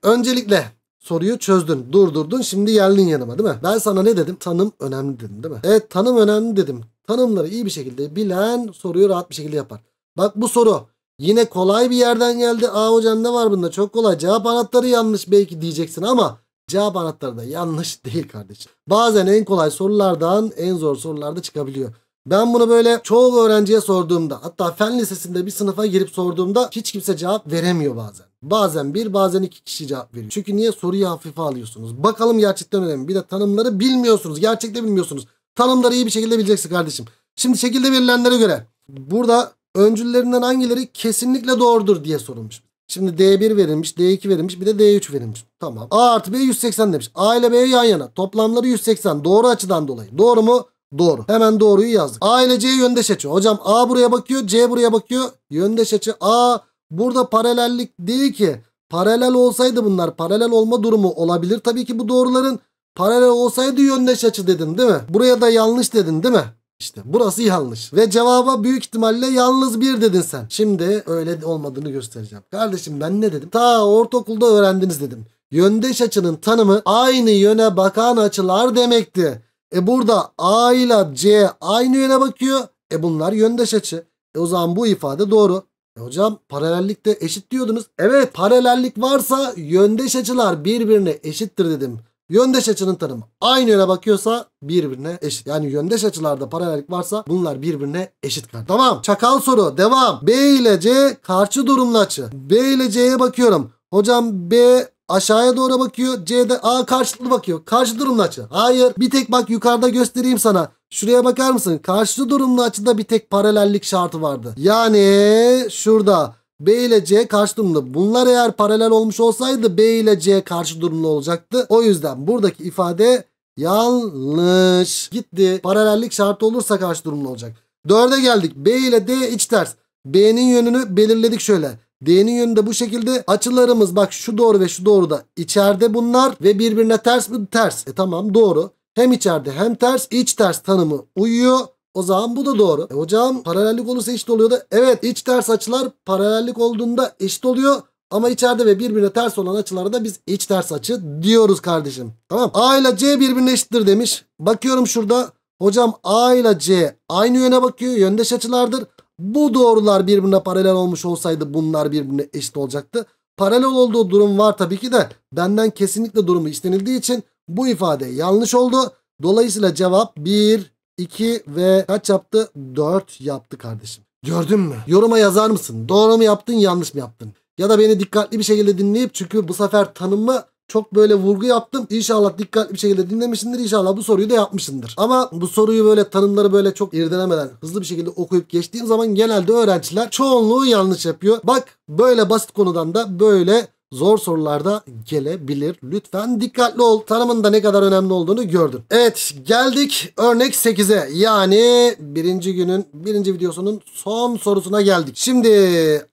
Speaker 1: öncelikle soruyu çözdün, durdurdun. Şimdi geldin yanıma değil mi? Ben sana ne dedim? Tanım önemli dedim değil mi? Evet tanım önemli dedim. Tanımları iyi bir şekilde bilen soruyu rahat bir şekilde yapar. Bak bu soru yine kolay bir yerden geldi. Aa hocam ne var bunda? Çok kolay. Cevap anahtarı yanlış belki diyeceksin ama cevap anahtarı da yanlış değil kardeşim. Bazen en kolay sorulardan en zor sorularda çıkabiliyor. Ben bunu böyle çoğu öğrenciye sorduğumda hatta fen lisesinde bir sınıfa girip sorduğumda hiç kimse cevap veremiyor bazen. Bazen bir bazen iki kişi cevap veriyor. Çünkü niye soruyu hafife alıyorsunuz? Bakalım gerçekten önemli. Bir de tanımları bilmiyorsunuz. Gerçekte bilmiyorsunuz. Tanımları iyi bir şekilde bileceksin kardeşim. Şimdi şekilde verilenlere göre burada öncüllerinden hangileri kesinlikle doğrudur diye sorulmuş. Şimdi D1 verilmiş, D2 verilmiş, bir de D3 verilmiş. Tamam. A artı B 180 demiş. A ile B yan yana. Toplamları 180. Doğru açıdan dolayı. Doğru mu? Doğru. Hemen doğruyu yazdık. A ile C yöndeş açı. Hocam A buraya bakıyor, C buraya bakıyor. Yöndeş açı A burada paralellik değil ki. Paralel olsaydı bunlar paralel olma durumu olabilir. Tabii ki bu doğruların paralel olsaydı yöndeş açı dedin değil mi? Buraya da yanlış dedin değil mi? İşte burası yanlış. Ve cevaba büyük ihtimalle yalnız bir dedin sen. Şimdi öyle olmadığını göstereceğim. Kardeşim ben ne dedim? Ta ortaokulda öğrendiniz dedim. Yöndeş açının tanımı aynı yöne bakan açılar demekti. E burada A ile C aynı yöne bakıyor. E bunlar yöndeş açı. E o zaman bu ifade doğru. E hocam paralellikte eşit diyordunuz. Evet paralellik varsa yöndeş açılar birbirine eşittir dedim. Yöndeş açının tanımı aynı yöne bakıyorsa birbirine eşit. Yani yöndeş açılarda paralellik varsa bunlar birbirine eşit. Tamam çakal soru devam. B ile C karşı durumlu açı. B ile C'ye bakıyorum. Hocam B Aşağıya doğru bakıyor. C'de A karşılıklı bakıyor. Karşı durumlu açı. Hayır. Bir tek bak yukarıda göstereyim sana. Şuraya bakar mısın? Karşı durumlu açıda bir tek paralellik şartı vardı. Yani şurada B ile C karşı durumlu. Bunlar eğer paralel olmuş olsaydı B ile C karşı durumlu olacaktı. O yüzden buradaki ifade yanlış. Gitti. Paralellik şartı olursa karşı durumlu olacak. 4'e geldik. B ile D iç ters. B'nin yönünü belirledik şöyle. D'nin yönünde bu şekilde açılarımız bak şu doğru ve şu doğru da içeride bunlar ve birbirine ters mi ters. E tamam doğru. Hem içeride hem ters iç ters tanımı uyuyor. O zaman bu da doğru. E hocam paralellik olursa eşit oluyor da evet iç ters açılar paralellik olduğunda eşit oluyor. Ama içeride ve birbirine ters olan açılara da biz iç ters açı diyoruz kardeşim. Tamam. A ile C birbirine eşittir demiş. Bakıyorum şurada. Hocam A ile C aynı yöne bakıyor. Yöndeş açılardır. Bu doğrular birbirine paralel olmuş olsaydı bunlar birbirine eşit olacaktı. Paralel olduğu durum var tabii ki de benden kesinlikle durumu istenildiği için bu ifade yanlış oldu. Dolayısıyla cevap 1, 2 ve kaç yaptı? 4 yaptı kardeşim. Gördün mü? Yoruma yazar mısın? Doğru mu yaptın yanlış mı yaptın? Ya da beni dikkatli bir şekilde dinleyip çünkü bu sefer tanımı çok böyle vurgu yaptım. İnşallah dikkatli bir şekilde dinlemişsindir. İnşallah bu soruyu da yapmışsındır. Ama bu soruyu böyle tanımları böyle çok irdelemeden hızlı bir şekilde okuyup geçtiğim zaman genelde öğrenciler çoğunluğu yanlış yapıyor. Bak böyle basit konudan da böyle zor sorularda gelebilir. Lütfen dikkatli ol. Tanımın da ne kadar önemli olduğunu gördün. Evet geldik örnek 8'e. Yani birinci günün birinci videosunun son sorusuna geldik. Şimdi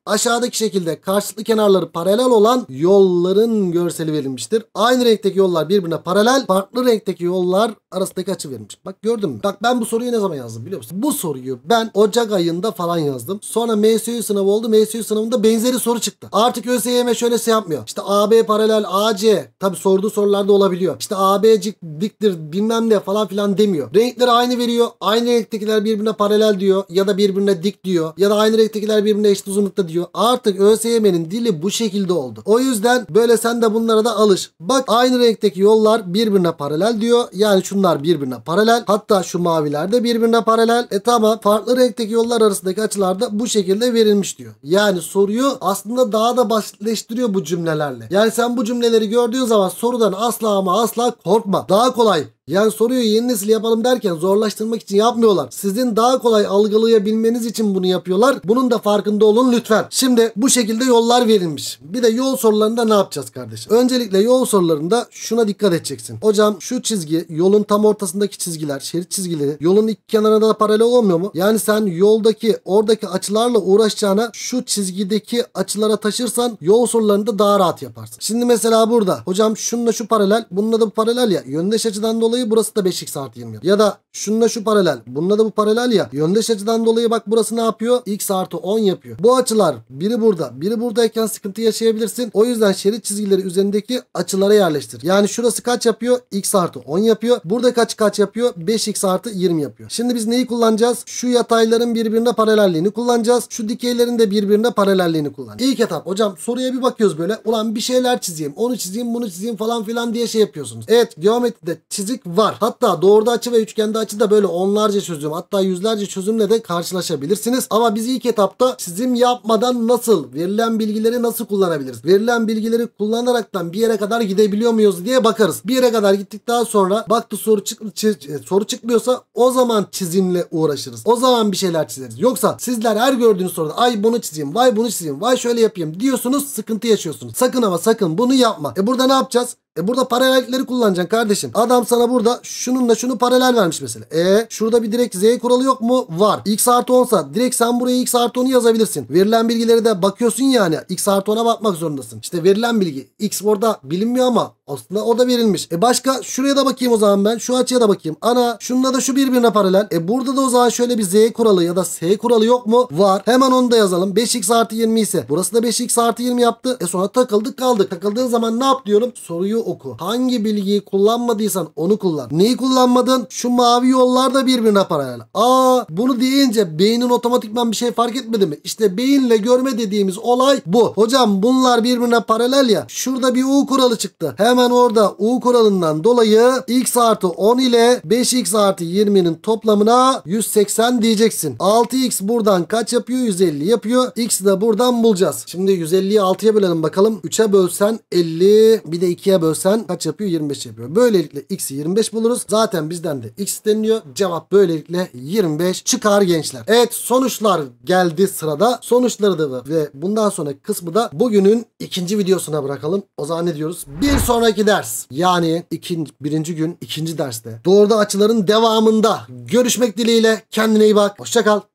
Speaker 1: aşağıdaki şekilde karşılıklı kenarları paralel olan yolların görseli verilmiştir. Aynı renkteki yollar birbirine paralel. Farklı renkteki yollar arasındaki açı verilmiş. Bak gördün mü? Bak ben bu soruyu ne zaman yazdım biliyor musun? Bu soruyu ben Ocak ayında falan yazdım. Sonra MSU sınavı oldu. MSU sınavında benzeri soru çıktı. Artık ÖSYM şöyle şey yapmıyor. İşte AB paralel AC tabi sorduğu sorularda olabiliyor. İşte AB diktir bilmem ne falan filan demiyor. Renkleri aynı veriyor. Aynı renktekiler birbirine paralel diyor. Ya da birbirine dik diyor. Ya da aynı renktekiler birbirine eşit uzunlukta diyor. Artık ÖSYM'nin dili bu şekilde oldu. O yüzden böyle sen de bunlara da alış. Bak aynı renkteki yollar birbirine paralel diyor. Yani şunun Bunlar birbirine paralel. Hatta şu maviler de birbirine paralel. E tamam farklı renkteki yollar arasındaki açılar da bu şekilde verilmiş diyor. Yani soruyu aslında daha da basitleştiriyor bu cümlelerle. Yani sen bu cümleleri gördüğün zaman sorudan asla ama asla korkma. Daha kolay yani soruyu yeni nesil yapalım derken zorlaştırmak için yapmıyorlar. Sizin daha kolay algılayabilmeniz için bunu yapıyorlar. Bunun da farkında olun lütfen. Şimdi bu şekilde yollar verilmiş. Bir de yol sorularında ne yapacağız kardeşim? Öncelikle yol sorularında şuna dikkat edeceksin. Hocam şu çizgi yolun tam ortasındaki çizgiler, şerit çizgileri yolun iki kenarında da paralel olmuyor mu? Yani sen yoldaki oradaki açılarla uğraşacağına şu çizgideki açılara taşırsan yol sorularında daha rahat yaparsın. Şimdi mesela burada hocam şununla şu paralel, bununla da bu paralel ya. Yöndeş açıdan dolayı dolayı burası da 5x artı 20 yapıyor. Ya da şununla şu paralel. Bununla da bu paralel ya. Yöndeş açıdan dolayı bak burası ne yapıyor? x artı 10 yapıyor. Bu açılar biri burada biri buradayken sıkıntı yaşayabilirsin. O yüzden şerit çizgileri üzerindeki açılara yerleştir. Yani şurası kaç yapıyor? x artı 10 yapıyor. Burada kaç kaç yapıyor? 5x artı 20 yapıyor. Şimdi biz neyi kullanacağız? Şu yatayların birbirine paralelliğini kullanacağız. Şu dikeylerin de birbirine paralelliğini kullanacağız. İlk etap hocam soruya bir bakıyoruz böyle. Ulan bir şeyler çizeyim. Onu çizeyim bunu çizeyim falan filan diye şey yapıyorsunuz. Evet geometride çizik çözümsüzlük var. Hatta doğru açı ve üçgende açı da böyle onlarca çözüm hatta yüzlerce çözümle de karşılaşabilirsiniz. Ama biz ilk etapta çizim yapmadan nasıl, verilen bilgileri nasıl kullanabiliriz? Verilen bilgileri kullanaraktan bir yere kadar gidebiliyor muyuz diye bakarız. Bir yere kadar gittikten sonra baktı soru, çık e, soru çıkmıyorsa o zaman çizimle uğraşırız. O zaman bir şeyler çizeriz. Yoksa sizler her gördüğünüz soruda ay bunu çizeyim, vay bunu çizeyim, vay şöyle yapayım diyorsunuz sıkıntı yaşıyorsunuz. Sakın ama sakın bunu yapma. E burada ne yapacağız? E burada paralellikleri kullanacaksın kardeşim. Adam sana burada şununla şunu paralel vermiş mesela. E şurada bir direkt z kuralı yok mu? Var. x artı 10 sa direkt sen buraya x artı 10'u yazabilirsin. Verilen bilgileri de bakıyorsun yani. x artı 10'a bakmak zorundasın. İşte verilen bilgi x orada bilinmiyor ama aslında o da verilmiş. E başka şuraya da bakayım o zaman ben. Şu açıya da bakayım. Ana şunda da şu birbirine paralel. E burada da o zaman şöyle bir z kuralı ya da s kuralı yok mu? Var. Hemen onu da yazalım. 5x artı 20 ise. Burası da 5x artı 20 yaptı. E sonra takıldık kaldık. Takıldığın zaman ne yap diyorum? Soruyu oku. Hangi bilgiyi kullanmadıysan onu kullan. Neyi kullanmadın? Şu mavi yollar da birbirine paralel. Aa bunu deyince beynin otomatikman bir şey fark etmedi mi? İşte beyinle görme dediğimiz olay bu. Hocam bunlar birbirine paralel ya. Şurada bir u kuralı çıktı. Hemen Hemen orada U kuralından dolayı x artı 10 ile 5x artı 20'nin toplamına 180 diyeceksin. 6x buradan kaç yapıyor? 150 yapıyor. X'i de buradan bulacağız. Şimdi 150'yi 6'ya bölelim bakalım. 3'e bölsen 50 bir de 2'ye bölsen kaç yapıyor? 25 yapıyor. Böylelikle x'i 25 buluruz. Zaten bizden de x isteniyor. Cevap böylelikle 25 çıkar gençler. Evet sonuçlar geldi sırada. Sonuçları da ve bundan sonra kısmı da bugünün ikinci videosuna bırakalım. O zaman ne diyoruz? Bir sonraki sonraki ders yani ikinci, birinci gün ikinci derste doğrudan açıların devamında görüşmek dileğiyle kendine iyi bak. Hoşçakal.